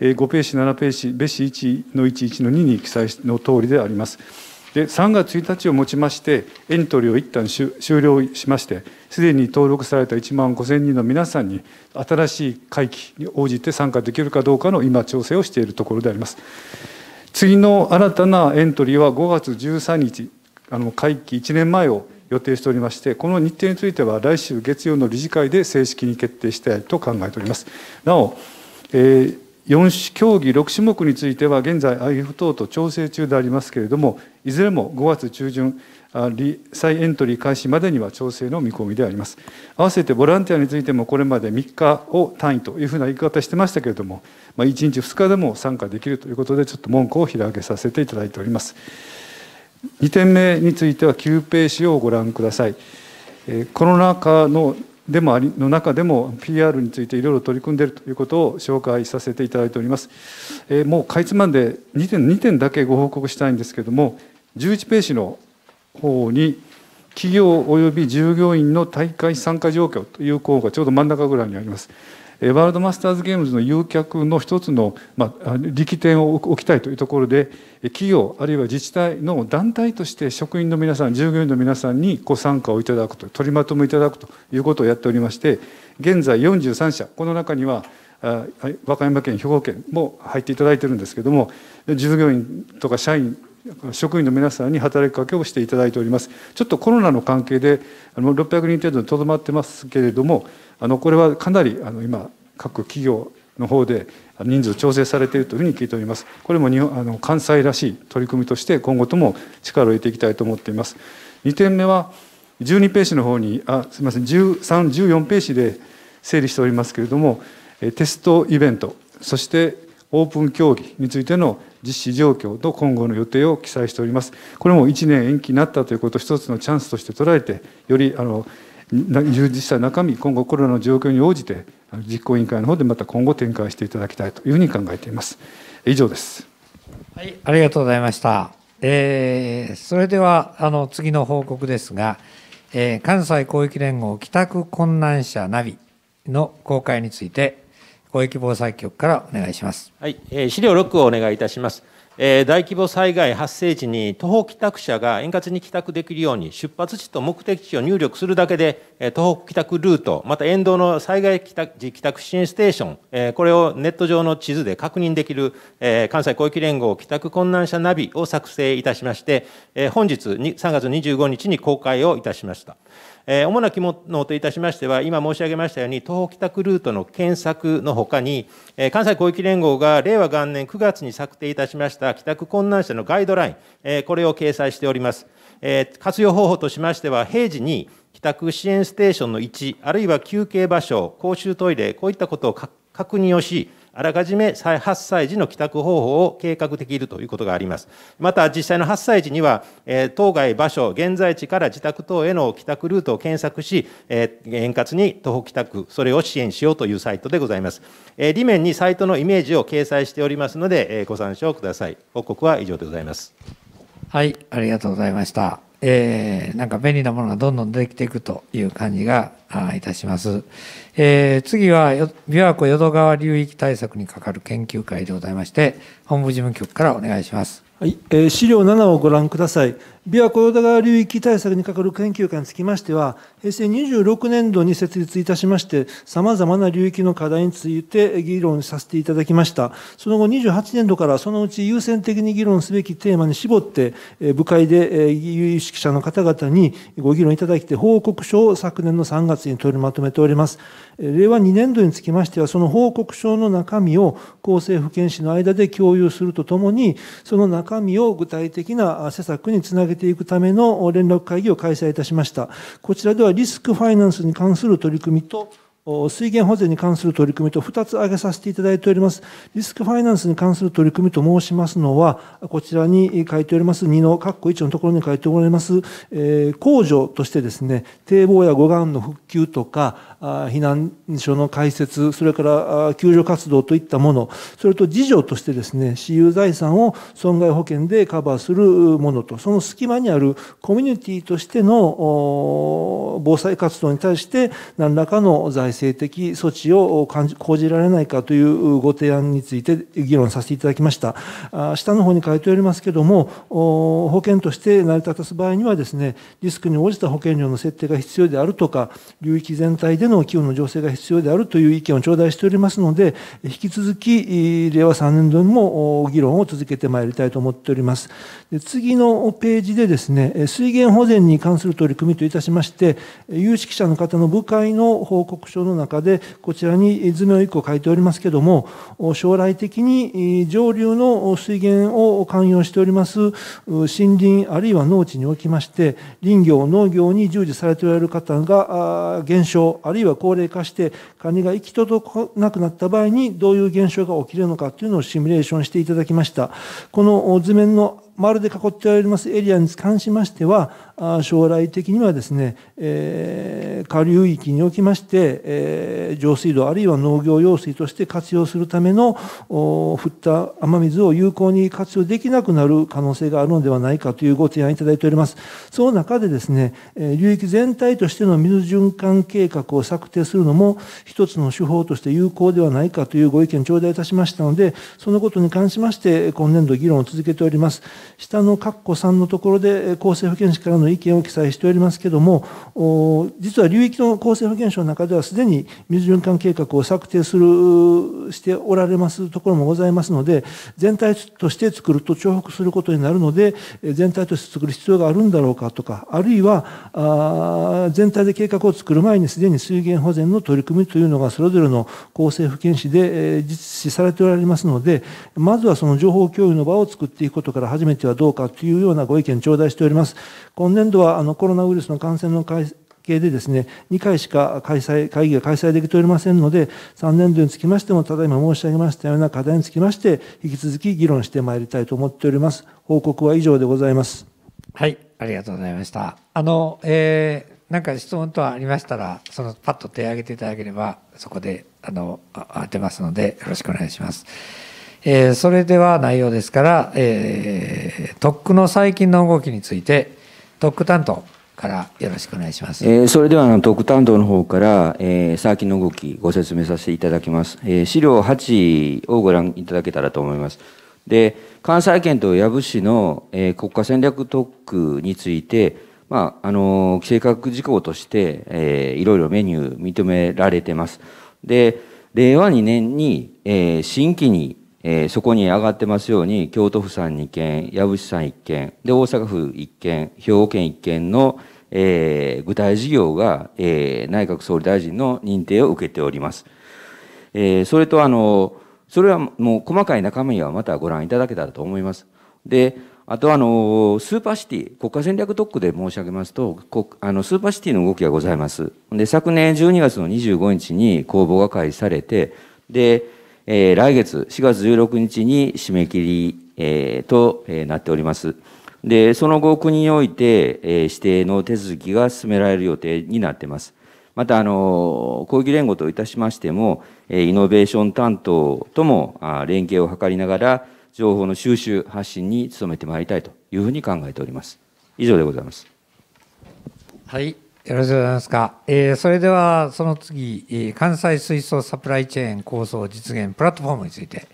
5ページ、7ページ、別紙1の11の2に記載の通りであります。で3月1日をもちましてエントリーを一旦終了しましてすでに登録された1万5000人の皆さんに新しい会期に応じて参加できるかどうかの今調整をしているところであります。次の新たなエントリーは5月13日あの会期1年前を予定しておりましてこの日程については来週月曜の理事会で正式に決定したいと考えておりますなお、えー、4競技6種目については現在 IF 等と調整中でありますけれどもいずれも5月中旬再エントリー開始までには調整の見込みであります合わせてボランティアについてもこれまで3日を単位というふうな言い方してましたけれども、まあ、1日2日でも参加できるということでちょっと文句を開けさせていただいております2点目については9ページをご覧くださいコロナ禍のでもの中でも PR についていろいろ取り組んでいるということを紹介させていただいております、えー、もうかいつまんで2点 ,2 点だけご報告したいんですけれども11ページの方に企業及び従業員の大会参加状況という項がちょうど真ん中ぐらいにありますワールドマスターズゲームズの誘客の一つの、まあ、力点を置きたいというところで企業あるいは自治体の団体として職員の皆さん従業員の皆さんにご参加をいただくと取りまとめいただくということをやっておりまして現在43社この中には和歌山県兵庫県も入っていただいてるんですけども従業員とか社員職員の皆さんに働きかけをしていただいております。ちょっとコロナの関係で600人程度にとどまってますけれども、あのこれはかなりあの今各企業の方で人数調整されているというふうに聞いております。これも日本あの関西らしい取り組みとして今後とも力を入れていきたいと思っています。2点目は12ページの方にあすみません13、14ページで整理しておりますけれどもテストイベントそしてオープン競技についての実施状況と今後の予定を記載しております。これも1年延期になったということを一つのチャンスとして捉えてよりあの充実した中身今後コロナの状況に応じて実行委員会の方でまた今後展開していただきたいというふうに考えています以上です、はい、ありがとうございました、えー、それではあの次の報告ですが、えー、関西広域連合帰宅困難者ナビの公開について広域防災局からお願いします、はいえー、資料6をお願いいたしますえー、大規模災害発生時に徒歩帰宅者が円滑に帰宅できるように出発地と目的地を入力するだけで、えー、徒歩帰宅ルートまた沿道の災害帰宅時帰宅支援ステーション、えー、これをネット上の地図で確認できる、えー、関西広域連合帰宅困難者ナビを作成いたしまして、えー、本日3月25日に公開をいたしました。えー、主な機能といたしましては、今申し上げましたように、東北帰宅ルートの検索のほかに、えー、関西広域連合が令和元年9月に策定いたしました帰宅困難者のガイドライン、えー、これを掲載しております。えー、活用方法としましては、平時に帰宅支援ステーションの位置、あるいは休憩場所、公衆トイレ、こういったことを確認をし、あらかじめ8歳児の帰宅方法を計画できるということがあります。また、実際の8歳児には、え当該場所、現在地から自宅等への帰宅ルートを検索し、え円滑に徒歩帰宅、それを支援しようというサイトでございます。え裏面にサイトのイメージを掲載しておりますので、えご参照ください。報告は以上でございます。はい、ありがとうございました。えー、なんか便利なものがどんどん出てきていくという感じがいたします。えー、次は琵琶湖淀川流域対策に係る研究会でございまして本部事務局からお願いします。はい、え資料7をご覧ください。琵琶湖淀川流域対策に係る研究会につきましては、平成26年度に設立いたしまして、様々な流域の課題について議論させていただきました。その後28年度からそのうち優先的に議論すべきテーマに絞って、部会で有識者の方々にご議論いただきて、報告書を昨年の3月に取りまとめております。令和2年度につきましては、その報告書の中身を厚生保健師の間で共有するとともに、その中身を具体的な施策につなげげていくための連絡会議を開催いたしました。こちらではリスクファイナンスに関する取り組みと水源保全に関する取り組みと2つ挙げさせていただいております。リスクファイナンスに関する取り組みと申しますのは、こちらに書いております2の括弧1のところに書いております、えー、工場としてですね、堤防や護岸の復旧とか、避難所の開設、それから救助活動といったもの、それと事情としてですね、私有財産を損害保険でカバーするものと、その隙間にあるコミュニティとしての防災活動に対して何らかの財産制的措置を講じられないかというご提案について議論させていただきました。下の方に書いておりますけれども、保険として成り立たす場合にはですね、リスクに応じた保険料の設定が必要であるとか、流域全体での寄付の情勢が必要であるという意見を頂戴しておりますので、引き続き、令和3年度にも議論を続けてまいりたいと思っております。で次のページでですね、水源保全に関する取り組みといたしまして、有識者の方の部会の報告書の中で、こちらに図面を1個書いておりますけども、将来的に上流の水源を関与しております森林あるいは農地におきまして、林業、農業に従事されておられる方が減少、あるいは高齢化して金が行き届かなくなった場合にどういう現象が起きるのかというのをシミュレーションしていただきました。この図面の丸で囲っておりますエリアに関しましては、将来的にはですね、えー、下流域におきまして、えー、上水道あるいは農業用水として活用するための、降った雨水を有効に活用できなくなる可能性があるのではないかというご提案いただいております。その中でですね、流域全体としての水循環計画を策定するのも、一つの手法として有効ではないかというご意見頂戴いたしましたので、そのことに関しまして、今年度議論を続けております。下の括弧3のところで厚生保険士からの意見を記載しておりますけども、実は流域の厚生保険省の中ではすでに水循環計画を策定する、しておられますところもございますので、全体として作ると重複することになるので、全体として作る必要があるんだろうかとか、あるいは、全体で計画を作る前にすでに水源保全の取り組みというのがそれぞれの厚生保険士で実施されておられますので、まずはその情報共有の場を作っていくことから始めめてはどうかというようなご意見頂戴しております。今年度はあのコロナウイルスの感染の系でですね、2回しか開催、会議が開催できておりませんので、3年度につきましても、ただいま申し上げましたような課題につきまして、引き続き議論してまいりたいと思っております。報告は以上でございます。はい、ありがとうございました。あの、えー、なんか質問等ありましたら、そのパッと手を挙げていただければ、そこで、あの、当てますので、よろしくお願いします。えー、それでは内容ですから、えー、特区の最近の動きについて特区担当からよろしくお願いします、えー、それではあの特区担当の方から、えー、最近の動きご説明させていただきます、えー、資料8をご覧いただけたらと思いますで関西圏と養父市の、えー、国家戦略特区について、まあ、あの計画事項として、えー、いろいろメニュー認められてますで令和2年に、えー、新規にえー、そこに上がってますように、京都府さん2件、矢市さん1件、で、大阪府1件、兵庫県1件の、えー、具体事業が、えー、内閣総理大臣の認定を受けております。えー、それと、あの、それはもう細かい中身はまたご覧いただけたらと思います。で、あとあの、スーパーシティ、国家戦略特区で申し上げますと、あのスーパーシティの動きがございます。で、昨年12月の25日に公募が開始されて、で、え来月4月16日に締め切り、えと、えなっております。で、その後、国において、え指定の手続きが進められる予定になっています。また、あの、抗議連合といたしましても、イノベーション担当とも連携を図りながら、情報の収集、発信に努めてまいりたいというふうに考えております。以上でございます。はい。よろしくございますか。えー、それではその次、関西水素サプライチェーン構想実現プラットフォームについて、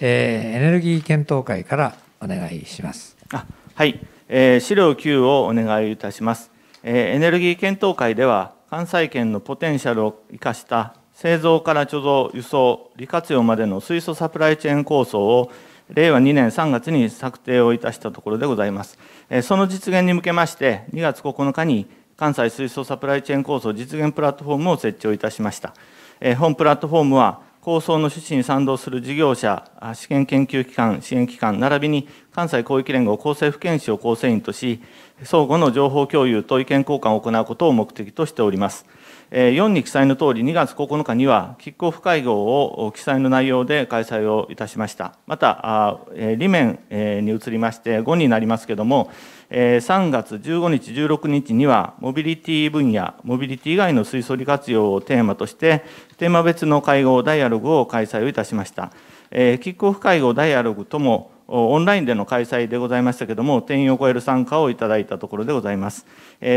えー、エネルギー検討会からお願いします。あはい、えー、資料9をお願いいたします。えー、エネルギー検討会では、関西圏のポテンシャルを生かした製造から貯蔵、輸送、利活用までの水素サプライチェーン構想を令和2年3月に策定をいたしたところでございます。その実現に向けまして、2月9日に関西水素サプライチェーン構想実現プラットフォームを設置をいたしました。え本プラットフォームは、構想の趣旨に賛同する事業者、試験研究機関、支援機関、並びに関西広域連合厚生保健市を構成員とし、相互の情報共有と意見交換を行うことを目的としております。4に記載の通り、2月9日には、キックオフ会合を記載の内容で開催をいたしました。また、理面に移りまして、5になりますけれども、3月15日、16日には、モビリティ分野、モビリティ以外の水素利活用をテーマとして、テーマ別の会合、ダイアログを開催をいたしました。キックオフ会合、ダイアログとも、オンラインでの開催でございましたけれども、定員を超える参加をいただいたところでございます。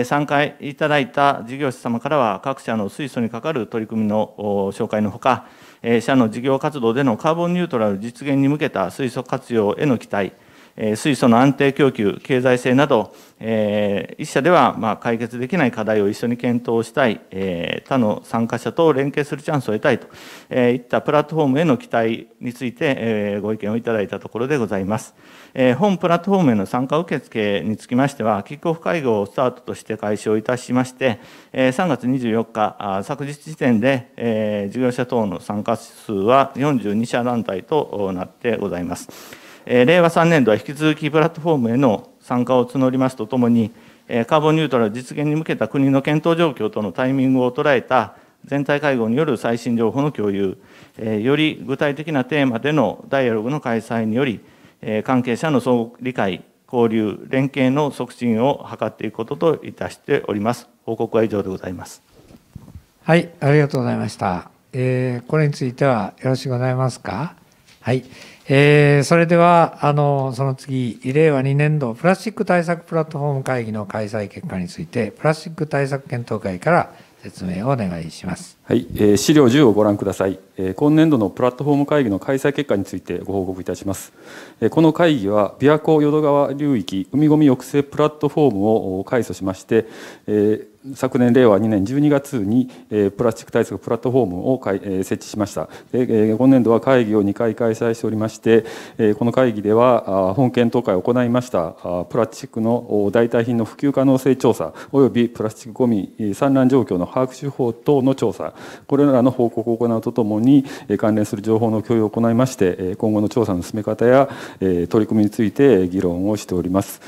参加いただいた事業者様からは、各社の水素にかかる取り組みの紹介のほか、社の事業活動でのカーボンニュートラル実現に向けた水素活用への期待、水素の安定供給、経済性など、一社ではま解決できない課題を一緒に検討したい、他の参加者と連携するチャンスを得たいといったプラットフォームへの期待についてご意見をいただいたところでございます。本プラットフォームへの参加受付につきましては、キックオフ会合をスタートとして開始をいたしまして、3月24日、昨日時点で事業者等の参加数は42社団体となってございます。令和3年度は引き続きプラットフォームへの参加を募りますとともに、カーボンニュートラル実現に向けた国の検討状況とのタイミングを捉えた全体会合による最新情報の共有、より具体的なテーマでのダイアログの開催により、関係者の相互理解、交流、連携の促進を図っていくことといたしております。報告は以上でございます。はい、ありがとうございました。えー、これについてはよろしくございますか。はい。えー、それではあのその次令和2年度プラスチック対策プラットフォーム会議の開催結果についてプラスチック対策検討会から説明をお願いします、はいえー、資料10をご覧ください、えー、今年度のプラットフォーム会議の開催結果についてご報告いたします、えー、この会議は琵琶湖淀川流域海ごみ抑制プラットフォームを開催しまして、えー昨年令和2年12月に、えプラスチック対策プラットフォームを、え設置しましたで、え今年度は会議を2回開催しておりまして、えこの会議では本検討会を行いましたあプラスチックの代替品の普及可能性調査およびプラスチックごみ産卵状況の把握手法等の調査これらの報告を行うとともに関連する情報の共有を行いまして今後の調査の進め方や取り組みについて議論をしております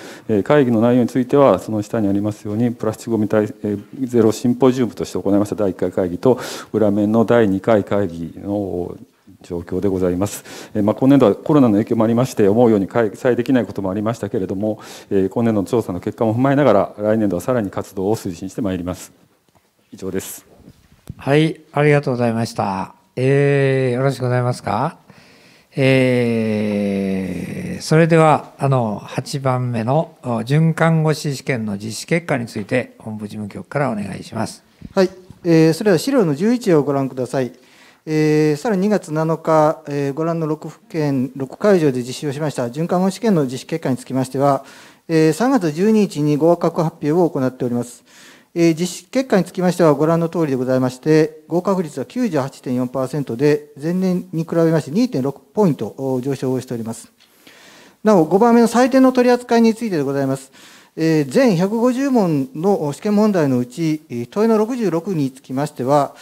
会議の内容についてはその下にありますようにプラスチックごみ対策ゼロシンポジウムとして行いました第1回会議と裏面の第2回会議の状況でございます、えまあ、今年度はコロナの影響もありまして思うように開催できないこともありましたけれども、え今年度の調査の結果も踏まえながら来年度はさらに活動を推進してまいります以上ですはいありがとうございました、えー、よろしくございますかえーそれではあの8番目の循環護士試験の実施結果について本部事務局からお願いします。はい、えー、それでは資料の11をご覧ください。えー、さらに2月7日、えー、ご覧の6府県、6会場で実施をしました循環護試験の実施結果につきましては、えー、3月12日に合格発表を行っております。えー、実施結果につきましてはご覧の通りでございまして、合格率は98.4%で、前年に比べまして2.6ポイント上昇をしております。なお、5番目の採点の取り扱いについてでございます。全150問の試験問題のうち、問いの66につきましては、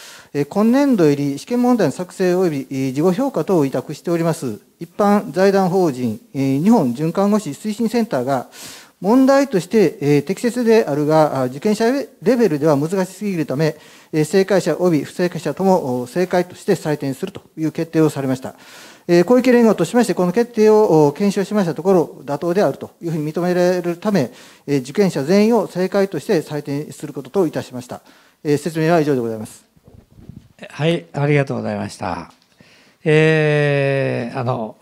今年度より試験問題の作成及び事後評価等を委託しております、一般財団法人、日本循環護士推進センターが、問題として、適切であるが、受験者レベルでは難しすぎるため、正解者及び不正解者とも正解として採点するという決定をされました。小池連合としまして、この決定を検証しましたところ、妥当であるというふうに認められるため、受験者全員を正解として採点することといたしました。説明は以上でございます。はい、ありがとうございました。えー、あの、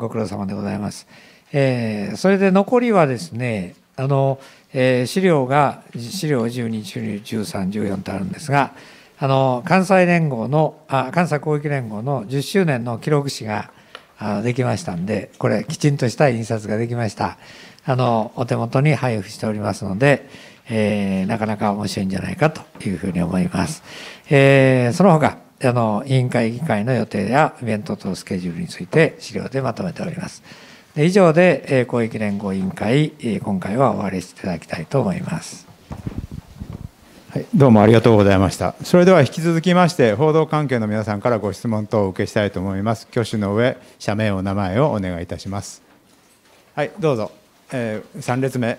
ご苦労様でございます。えー、それで残りはですね、あの、えー、資料が、資料12、13、14とあるんですが、あの関西連合のあ関西広域連合の10周年の記録誌があできましたんでこれきちんとした印刷ができましたあのお手元に配布しておりますので、えー、なかなか面白いんじゃないかというふうに思います、えー、その他あの委員会議会の予定やイベント等スケジュールについて資料でまとめております以上で広域連合委員会今回は終わりしていただきたいと思います。はい、どうもありがとうございました。それでは引き続きまして、報道関係の皆さんからご質問等をお受けしたいと思います。挙手の上、社名、お名前をお願いいたします。はい、どうぞ。えー、3列目。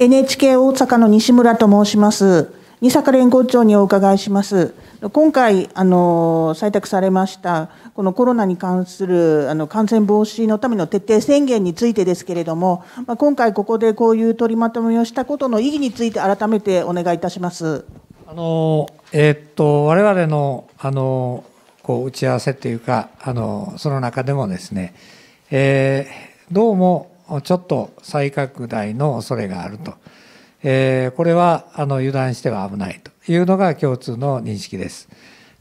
NHK 大阪の西村と申します。二坂連合長にお伺いします。今回あの、採択されました、このコロナに関するあの感染防止のための徹底宣言についてですけれども、まあ、今回、ここでこういう取りまとめをしたことの意義について、改めてお願いいたしますあの、えー、っと我々のあのこう打ち合わせというかあの、その中でもですね、えー、どうもちょっと再拡大の恐れがあると、えー、これはあの油断しては危ないと。いうのが共通の認識です。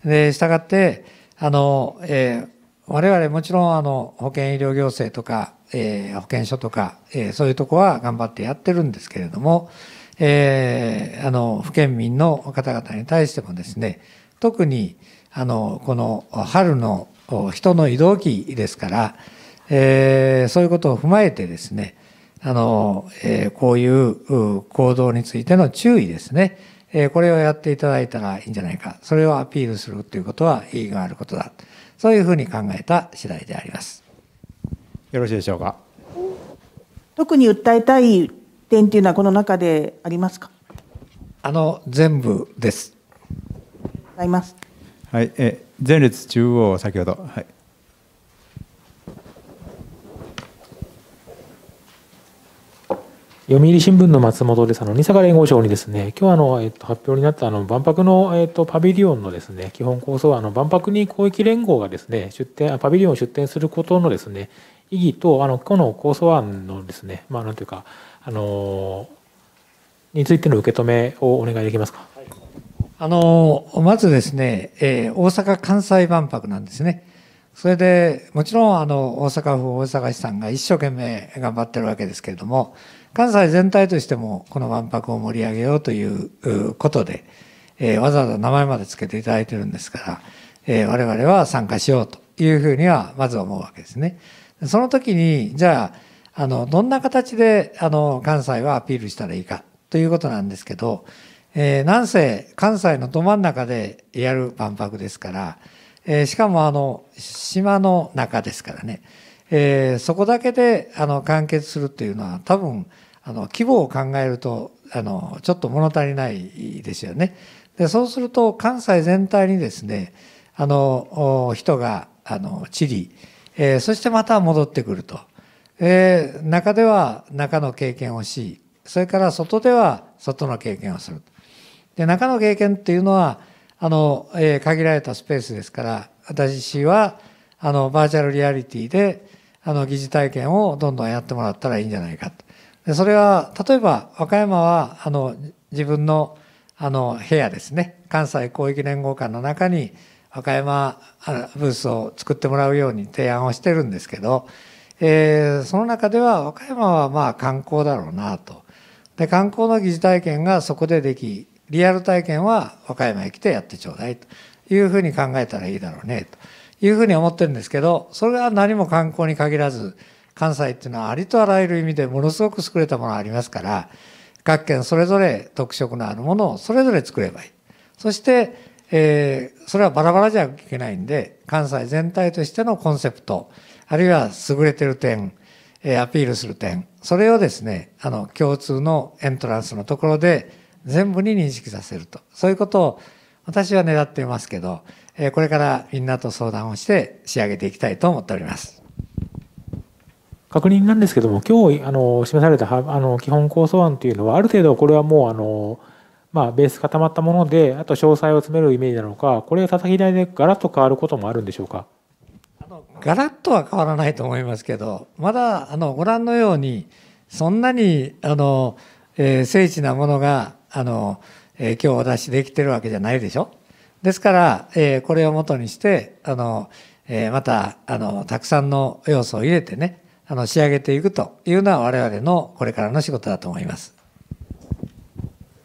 でしたがってあの、えー、我々もちろんあの保険医療行政とか、えー、保健所とか、えー、そういうとこは頑張ってやってるんですけれども、えー、あの府県民の方々に対してもですね特にあのこの春の人の移動期ですから、えー、そういうことを踏まえてですねあの、えー、こういう行動についての注意ですねえこれをやっていただいたらいいんじゃないかそれをアピールするということは意義があることだそういうふうに考えた次第でありますよろしいでしょうか特に訴えたい点というのはこの中でありますかあの全部ですございますはいえ前列中央先ほどはい読売新聞の松本です。あの、新坂連合賞にですね、今日あの、えっと、発表になったあの、万博の、えっと、パビリオンのですね、基本構想は、あの、万博に広域連合がですね、出展、パビリオンを出展することのですね、意義と、あの、この構想案のですね、まあ、なんていうか、あの、についての受け止めをお願いできますか。あの、まずですね、えー、大阪・関西万博なんですね。それで、もちろん、あの、大阪府大阪市さんが一生懸命頑張ってるわけですけれども、関西全体としてもこの万博を盛り上げようということで、えー、わざわざ名前まで付けていただいてるんですから、えー、我々は参加しようというふうにはまず思うわけですね。その時にじゃああのどんな形であの関西はアピールしたらいいかということなんですけど、えー、なんせ関西のど真ん中でやる万博ですから、えー、しかもあの島の中ですからねえー、そこだけであの完結するっていうのは多分あの規模を考えるとあのちょっと物足りないですよね。でそうすると関西全体にですねあの人があの散り、えー、そしてまた戻ってくると、えー、中では中の経験をしそれから外では外の経験をするで中の経験っていうのはあの、えー、限られたスペースですから私はあのバーチャルリアリティであの疑似体験をどんどんやってもらったらいいんじゃないかと。でそれは例えば和歌山はあの自分のあの部屋ですね関西広域連合館の中に和歌山ブースを作ってもらうように提案をしてるんですけど、えー、その中では和歌山はまあ観光だろうなと。で観光の疑似体験がそこでできリアル体験は和歌山へ来てやってちょうだいというふうに考えたらいいだろうねと。いうふうに思ってるんですけどそれは何も観光に限らず関西っていうのはありとあらゆる意味でものすごく作れたものがありますから各県それぞれ特色のあるものをそれぞれ作ればいい。そして、えー、それはバラバラじゃいけないんで関西全体としてのコンセプトあるいは優れてる点、えー、アピールする点それをですねあの共通のエントランスのところで全部に認識させるとそういうことを私は狙っていますけどこれからみんなと相談をして仕上げていきたいと思っております。確認なんですけども、今日あの示されたあの基本構想案というのは、ある程度これはもうあの、まあ、ベース固まったもので、あと詳細を詰めるイメージなのか、これ佐々き台でガラッと変わることもあるんでしょうか。あのガラッとは変わらないと思いますけど、まだあのご覧のように、そんなにあの、えー、精緻なものがあの、えー、今日お出しできてるわけじゃないでしょ。ですから、えー、これをもとにしてあの、えー、またあのたくさんの要素を入れてねあの仕上げていくというのは我々のこれからの仕事だと思います。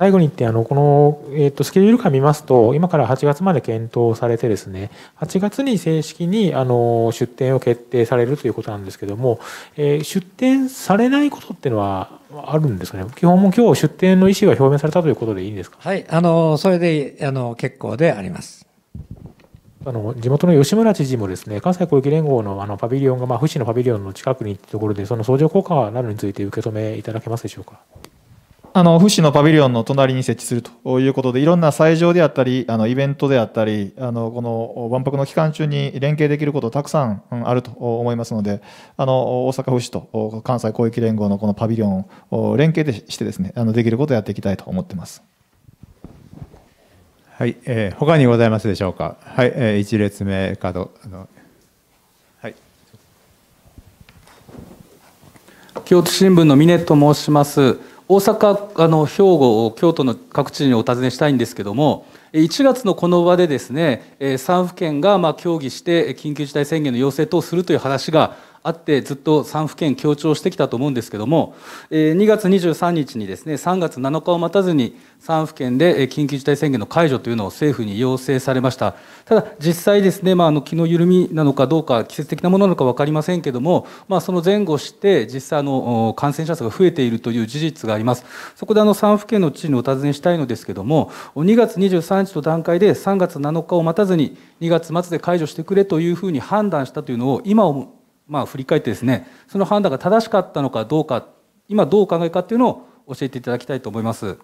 最後に言って、あの、この、えっ、ー、と、スケジュール感見ますと、今から8月まで検討されてですね、8月に正式に、あの、出展を決定されるということなんですけども、えー、出展されないことっていうのは、あるんですね。基本も今日出展の意思が表明されたということでいいんですかはい、あの、それで、あの、結構であります。あの地元の吉村知事もですね関西広域連合のあのパビリオンが、まあ、府市のパビリオンの近くにというところで、その相乗効果などについて受け止めいただけますでしょうか。あの、府市のパビリオンの隣に設置するということで、いろんな斎場であったり、あの、イベントであったり、あの、この万博の期間中に連携できることたくさんあると思いますので、あの、大阪府市と関西広域連合のこのパビリオンを連携でしてですね、あの、できることをやっていきたいと思ってます。はい、えー、他にございますでしょうか。はい、えー、1列目カード。あの京都新聞の峰と申します。大阪あの兵庫京都の各地にお尋ねしたいんですけども1月のこの場でですね3府県がま協議して緊急事態宣言の要請等するという話があってずっと3府県強調してきたと思うんですけども2月23日にですね3月7日を待たずに3府県で緊急事態宣言の解除というのを政府に要請されましたただ実際ですね、まあ、あの気の緩みなのかどうか季節的なものなのか分かりませんけども、まあ、その前後して実際の感染者数が増えているという事実がありますそこであの3府県の知事にお尋ねしたいのですけども2月23日の段階で3月7日を待たずに2月末で解除してくれというふうに判断したというのを今まあ、振り返ってですねその判断が正しかったのかどうか今どうお考えかというのを教えていただきたいと思います。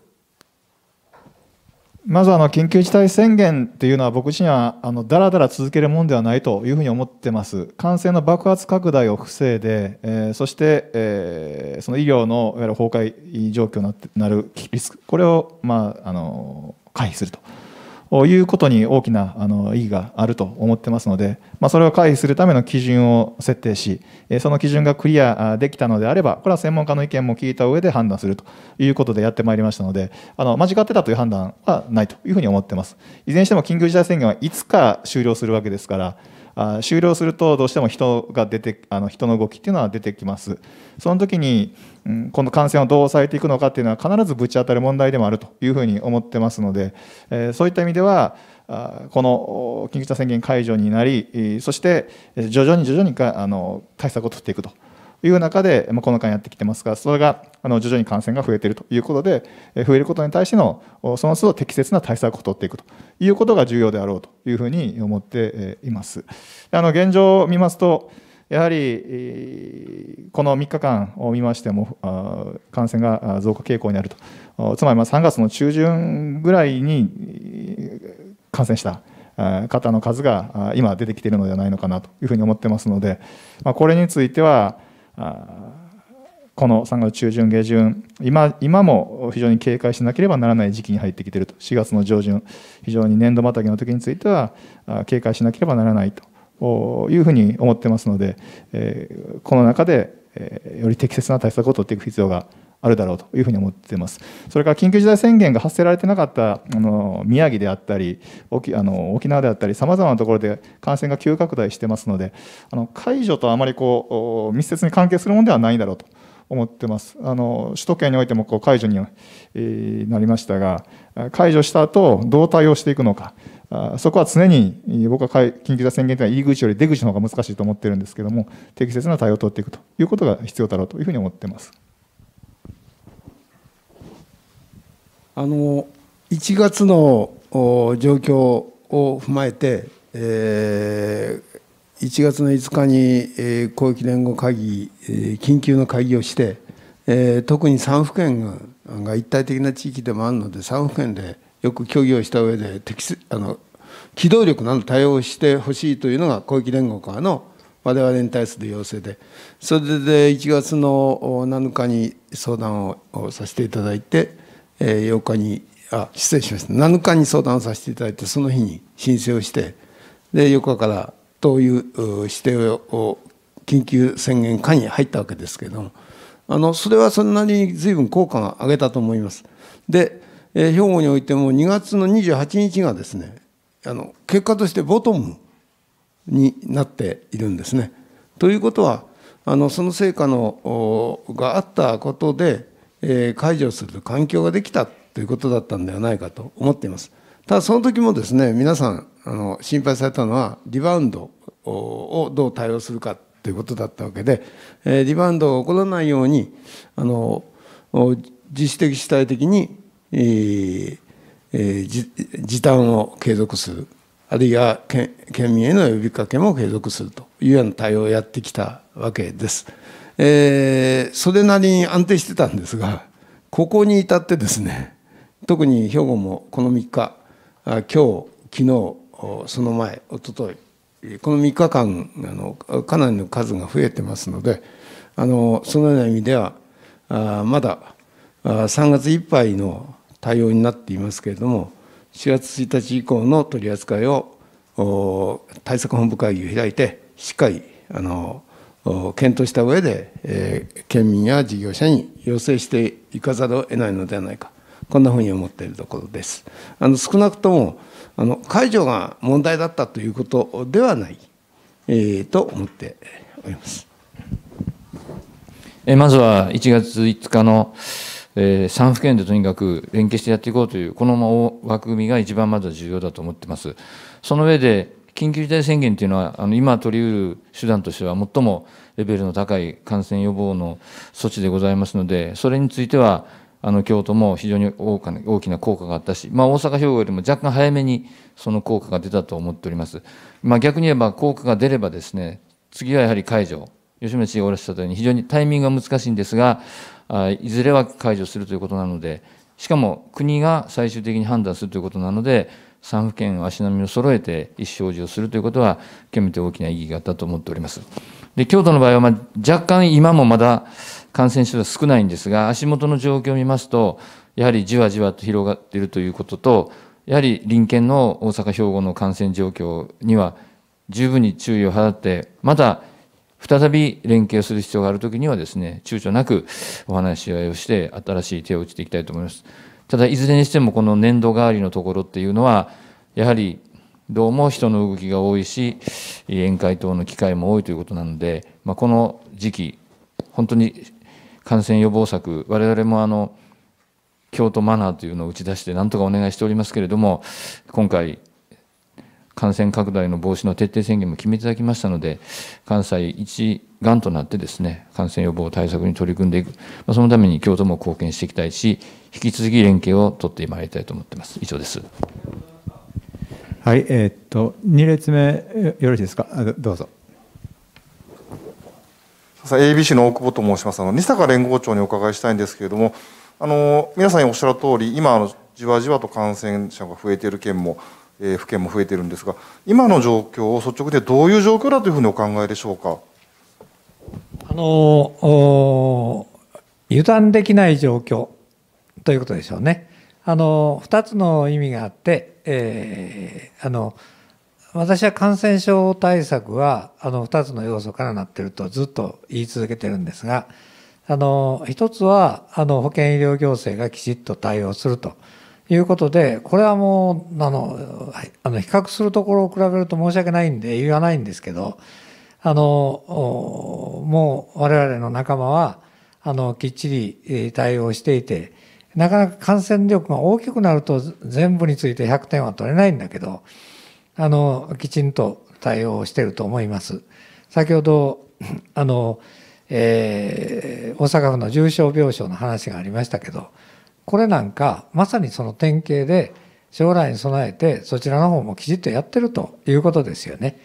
まずあの緊急事態宣言というのは僕自身はあのだらだら続けるものではないというふうに思ってます。感染の爆発拡大を防いで、えー、そして、えー、その医療のいわゆる崩壊状況にななるリスクこれを、まあ、あの回避すると。いうことに大きなあの意義があると思ってますので、まあ、それを回避するための基準を設定し、その基準がクリアできたのであれば、これは専門家の意見も聞いた上で判断するということでやってまいりましたので、あの間違ってたという判断はないというふうに思ってます。いずれにしても緊急事態宣言はいつか終了するわけですから、あ終了するとどうしても人が出てあの人の動きっていうのは出てきます。その時にうん、この感染をどう抑えていくのかっていうのは必ずぶち当たる問題でもあるというふうに思ってますので、えそういった意味ではこの緊急事態宣言解除になりそして徐々に徐々にかあの対策を取っていくと。いう中で、まあ、この間やってきてますが、それがあの徐々に感染が増えているということで、増えることに対してのその都度適切な対策を取っていくということが重要であろうというふうに思っています。あの現状を見ますとやはりこの3日間を見ましても、感染が増加傾向にあると、つまり3月の中旬ぐらいに感染した方の数が今、出てきているのではないのかなというふうに思ってますので、これについては、この3月中旬、下旬今、今も非常に警戒しなければならない時期に入ってきていると、4月の上旬、非常に年度またぎの時については、警戒しなければならないと。いうふうに思ってますので、この中でより適切な対策を取っていく必要があるだろうというふうに思っています。それから緊急事態宣言が発せられてなかったあの宮城であったり沖あの沖縄であったりさまざまなところで感染が急拡大してますのであの解除とあまりこう密接に関係するものではないんだろうと。思ってますあの首都圏においてもこう解除になりましたが解除した後どう対応していくのかあそこは常に僕は緊急事態宣言というのは入り口より出口の方が難しいと思ってるんですけれども適切な対応を取っていくということが必要だろうというふうに思ってますあの1月の状況を踏まえて、1月の5日に、広域連合会議、緊急の会議をして、え特に3府県が一体的な地域でもあるので3府県でよく協議をした上で適あの機動力など対応してほしいというのが広域連合からの我々に対する要請でそれで1月の7日に相談をさせていただいて8日にあ失礼しました7日に相談をさせていただいてその日に申請をしてで4日からという指定を緊急宣言下に入ったわけですけれどもあのそれはそんなに随分効果が上げたと思います。でえー、兵庫においても2月の28日がですねあの結果としてボトムになっているんですね。ということはあのその成果のがあったことで、えー、解除する環境ができたということだったんではないかと思っています。ただその時もですね皆さんあの心配されたのはリバウンドをどう対応するかということだったわけで、えー、リバウンドが起こらないようにあの自主的主体的に時短を継続するあるいは県民への呼びかけも継続するというような対応をやってきたわけです。えー、それなりに安定してたんですがここに至ってですね特に兵庫もこの3日今日昨日その前おとといこの3日間あのかなりの数が増えてますのであのそのような意味ではあまだあ3月いっぱいの対応になっていますけれども4月1日以降の取り扱いを対策本部会議を開いてしっかりあの検討した上で、えー、県民や事業者に要請していかざるを得ないのではないかこんなふうに思っているところです。あの少なくともあの解除が問題だったということではない、えー、と思っております。えまずは1月5日のえー、産婦県でとにかく連携してやっていこうという、この枠組みが一番まず重要だと思ってます。その上で、緊急事態宣言というのは、あの今取りうる手段としては最もレベルの高い感染予防の措置でございますので、それについては、あの京都も非常に大きな効果があったし、まあ、大阪、兵庫よりも若干早めにその効果が出たと思っております。まあ、逆に言えば効果が出ればですね、次はやはり解除、吉村知事がおっしゃったように非常にタイミングが難しいんですが、いずれは解除するということなのでしかも国が最終的に判断するということなので3府県足並みを揃えて一生児をするということは極めて大きな意義があったと思っております。で京都の場合は、ま若干今もまだ感染者数は少ないんですが足元の状況を見ますとやはりじわじわと広がっているということとやはり隣県の大阪、兵庫の感染状況には十分に注意を払ってまた再び連携する必要があるときにはですね躊躇なくお話し合いをして新しい手を打ちていきたいと思いますただいずれにしてもこの年度代わりのところっていうのはやはりどうも人の動きが多いし宴会等の機会も多いということなので、まあ、この時期本当に感染予防策我々もあの京都マナーというのを打ち出してなんとかお願いしておりますけれども今回感染拡大の防止の徹底宣言も決めていただきましたので、関西一丸となってですね、感染予防対策に取り組んでいく、まあ、そのために京都も貢献していきたいし、引き続き連携を取ってまいりたいと思っています。以上です。はい、えー、っと、2列目、よろしいですか、どうぞ。ABC の大久保と申します。あの、西坂連合長にお伺いしたいんですけれども、あの、皆さんにおっしゃる通り、今、あの、じわじわと感染者が増えている県もえ府県も増えてるんですが、今の状況を率直でどういう状況だというふうにお考えでしょうか。あの油断できない状況ということでしょうね。あの2つの意味があって、えー、あの私は感染症対策はあの2つの要素からなってるとずっと言い続けてるんですがあの1つはあの保健医療行政がきちっと対応すると。いうことで、これはもう、あの、あの比較するところを比べると申し訳ないんで言わないんですけど、あの、もう我々の仲間は、あの、きっちり対応していて、なかなか感染力が大きくなると全部について100点は取れないんだけど、あの、きちんと対応してると思います。先ほど、あの、えー、大阪府の重症病床の話がありましたけど、これなんかまさにその典型で将来に備えてそちらの方もきちっとやってるということですよね。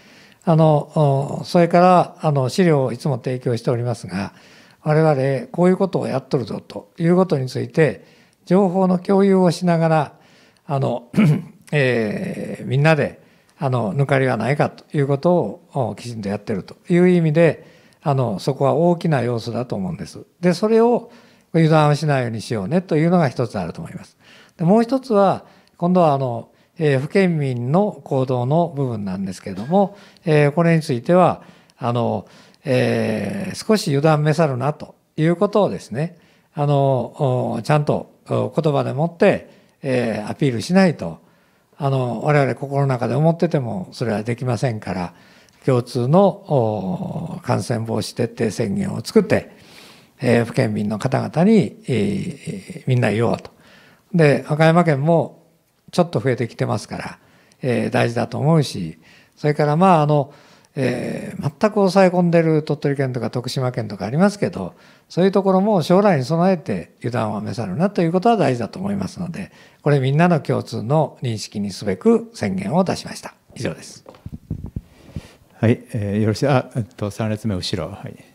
あの、それからあの資料をいつも提供しておりますが、我々こういうことをやっとるぞということについて情報の共有をしながら、あの、えー、みんなであの抜かりはないかということをきちんとやってるという意味であのそこは大きな要素だと思うんです。でそれを油断はしないようにしようねというのが一つあると思います。でもう一つは今度はあの、えー、不県民の行動の部分なんですけれども、えー、これについてはあの、えー、少し油断めさるなということをですねあのちゃんと言葉でもって、えー、アピールしないとあの我々心の中で思っててもそれはできませんから共通の感染防止徹底宣言を作ってえー、府県民の方々に、えー、みんな言おうと。で和歌山県もちょっと増えてきてますから、えー、大事だと思うしそれからまああの、えー、全く抑え込んでる鳥取県とか徳島県とかありますけどそういうところも将来に備えて油断はめさるなということは大事だと思いますのでこれみんなの共通の認識にすべく宣言を出しました以上ですはい、えー、よろしいあ、えっと、3列目後ろはい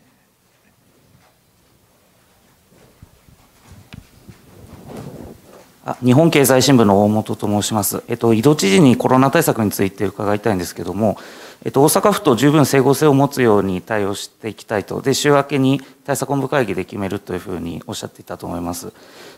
日本経済新聞の大本と申します、えっと、井戸知事にコロナ対策について伺いたいんですけれども、えっと、大阪府と十分整合性を持つように対応していきたいと、で週明けに対策本部会議で決めるというふうにおっしゃっていたと思います。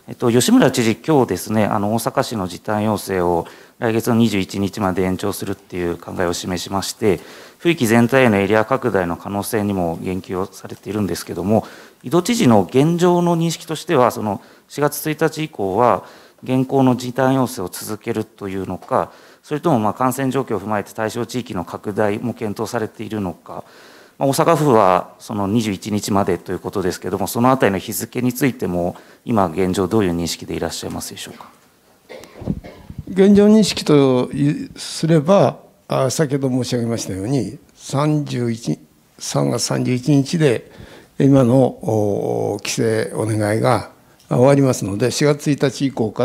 えっと、吉村知事、今日ですね、あの大阪市の時短要請を来月の21日まで延長するっていう考えを示しまして、区域全体へのエリア拡大の可能性にも言及をされているんですけれども、井戸知事の現状の認識としては、その4月1日以降は、現行の時短要請を続けるというのか、それともま感染状況を踏まえて対象地域の拡大も検討されているのか、ま大阪府はその21日までということですけれども、そのあたりの日付についても、今現状、どういう認識でいらっしゃいますでしょうか。現状認識とすれば、あ先ほど申し上げましたように、31 3月31日で、今の規制お願いが終わりますので4月1日以降か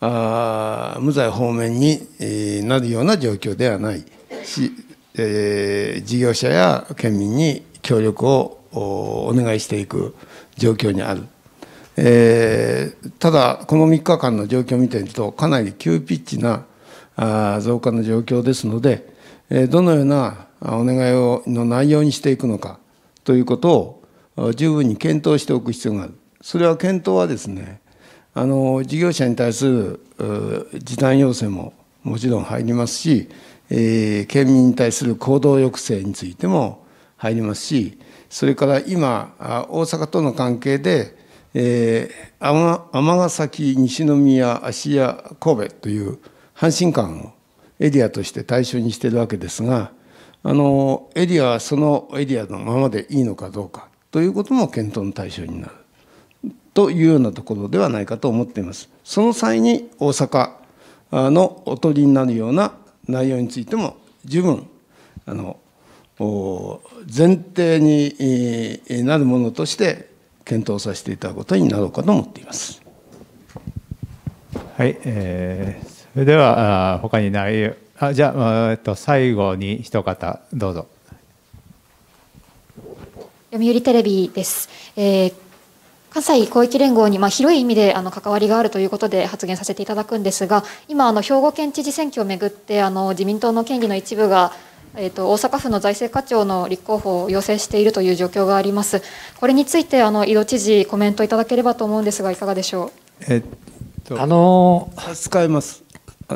らあ無罪方面に、えー、なるような状況ではないし、えー、事業者や県民に協力をお願いしていく状況にある、えー、ただこの3日間の状況を見ているとかなり急ピッチなあ増加の状況ですので、えー、どのようなお願いをの内容にしていくのかということを十分に検討しておく必要がある。それは検討はですねあの事業者に対する時短要請ももちろん入りますし、えー、県民に対する行動抑制についても入りますしそれから今大阪との関係で尼、えー、崎西宮芦屋神戸という阪神間をエリアとして対象にしているわけですがあのエリアはそのエリアのままでいいのかどうかということも検討の対象になる。というようなところではないかと思っています。その際に大阪のおとりになるような内容についても十分あの前提になるものとして検討させていただくことになろうかと思っています。はい、えー、それでは他にないあじゃあ、えっと、最後に一方どうぞ。読売テレビです、えー関西広域連合に、まあ、広い意味であの関わりがあるということで発言させていただくんですが今あの兵庫県知事選挙をめぐってあの自民党の県議の一部が、えーと、大阪府の財政課長の立候補を要請しているという状況がありますこれについてあの井戸知事コメントいただければと思うんですがいかがでしょう、えっと、あのー、えます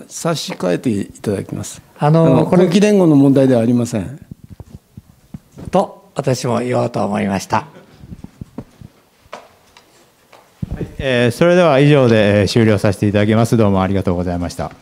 差し替えていただきますあのあのこれ連合の問題ではありませんと私も言おうと思いましたえそれでは以上で終了させていただきます。どうもありがとうございました。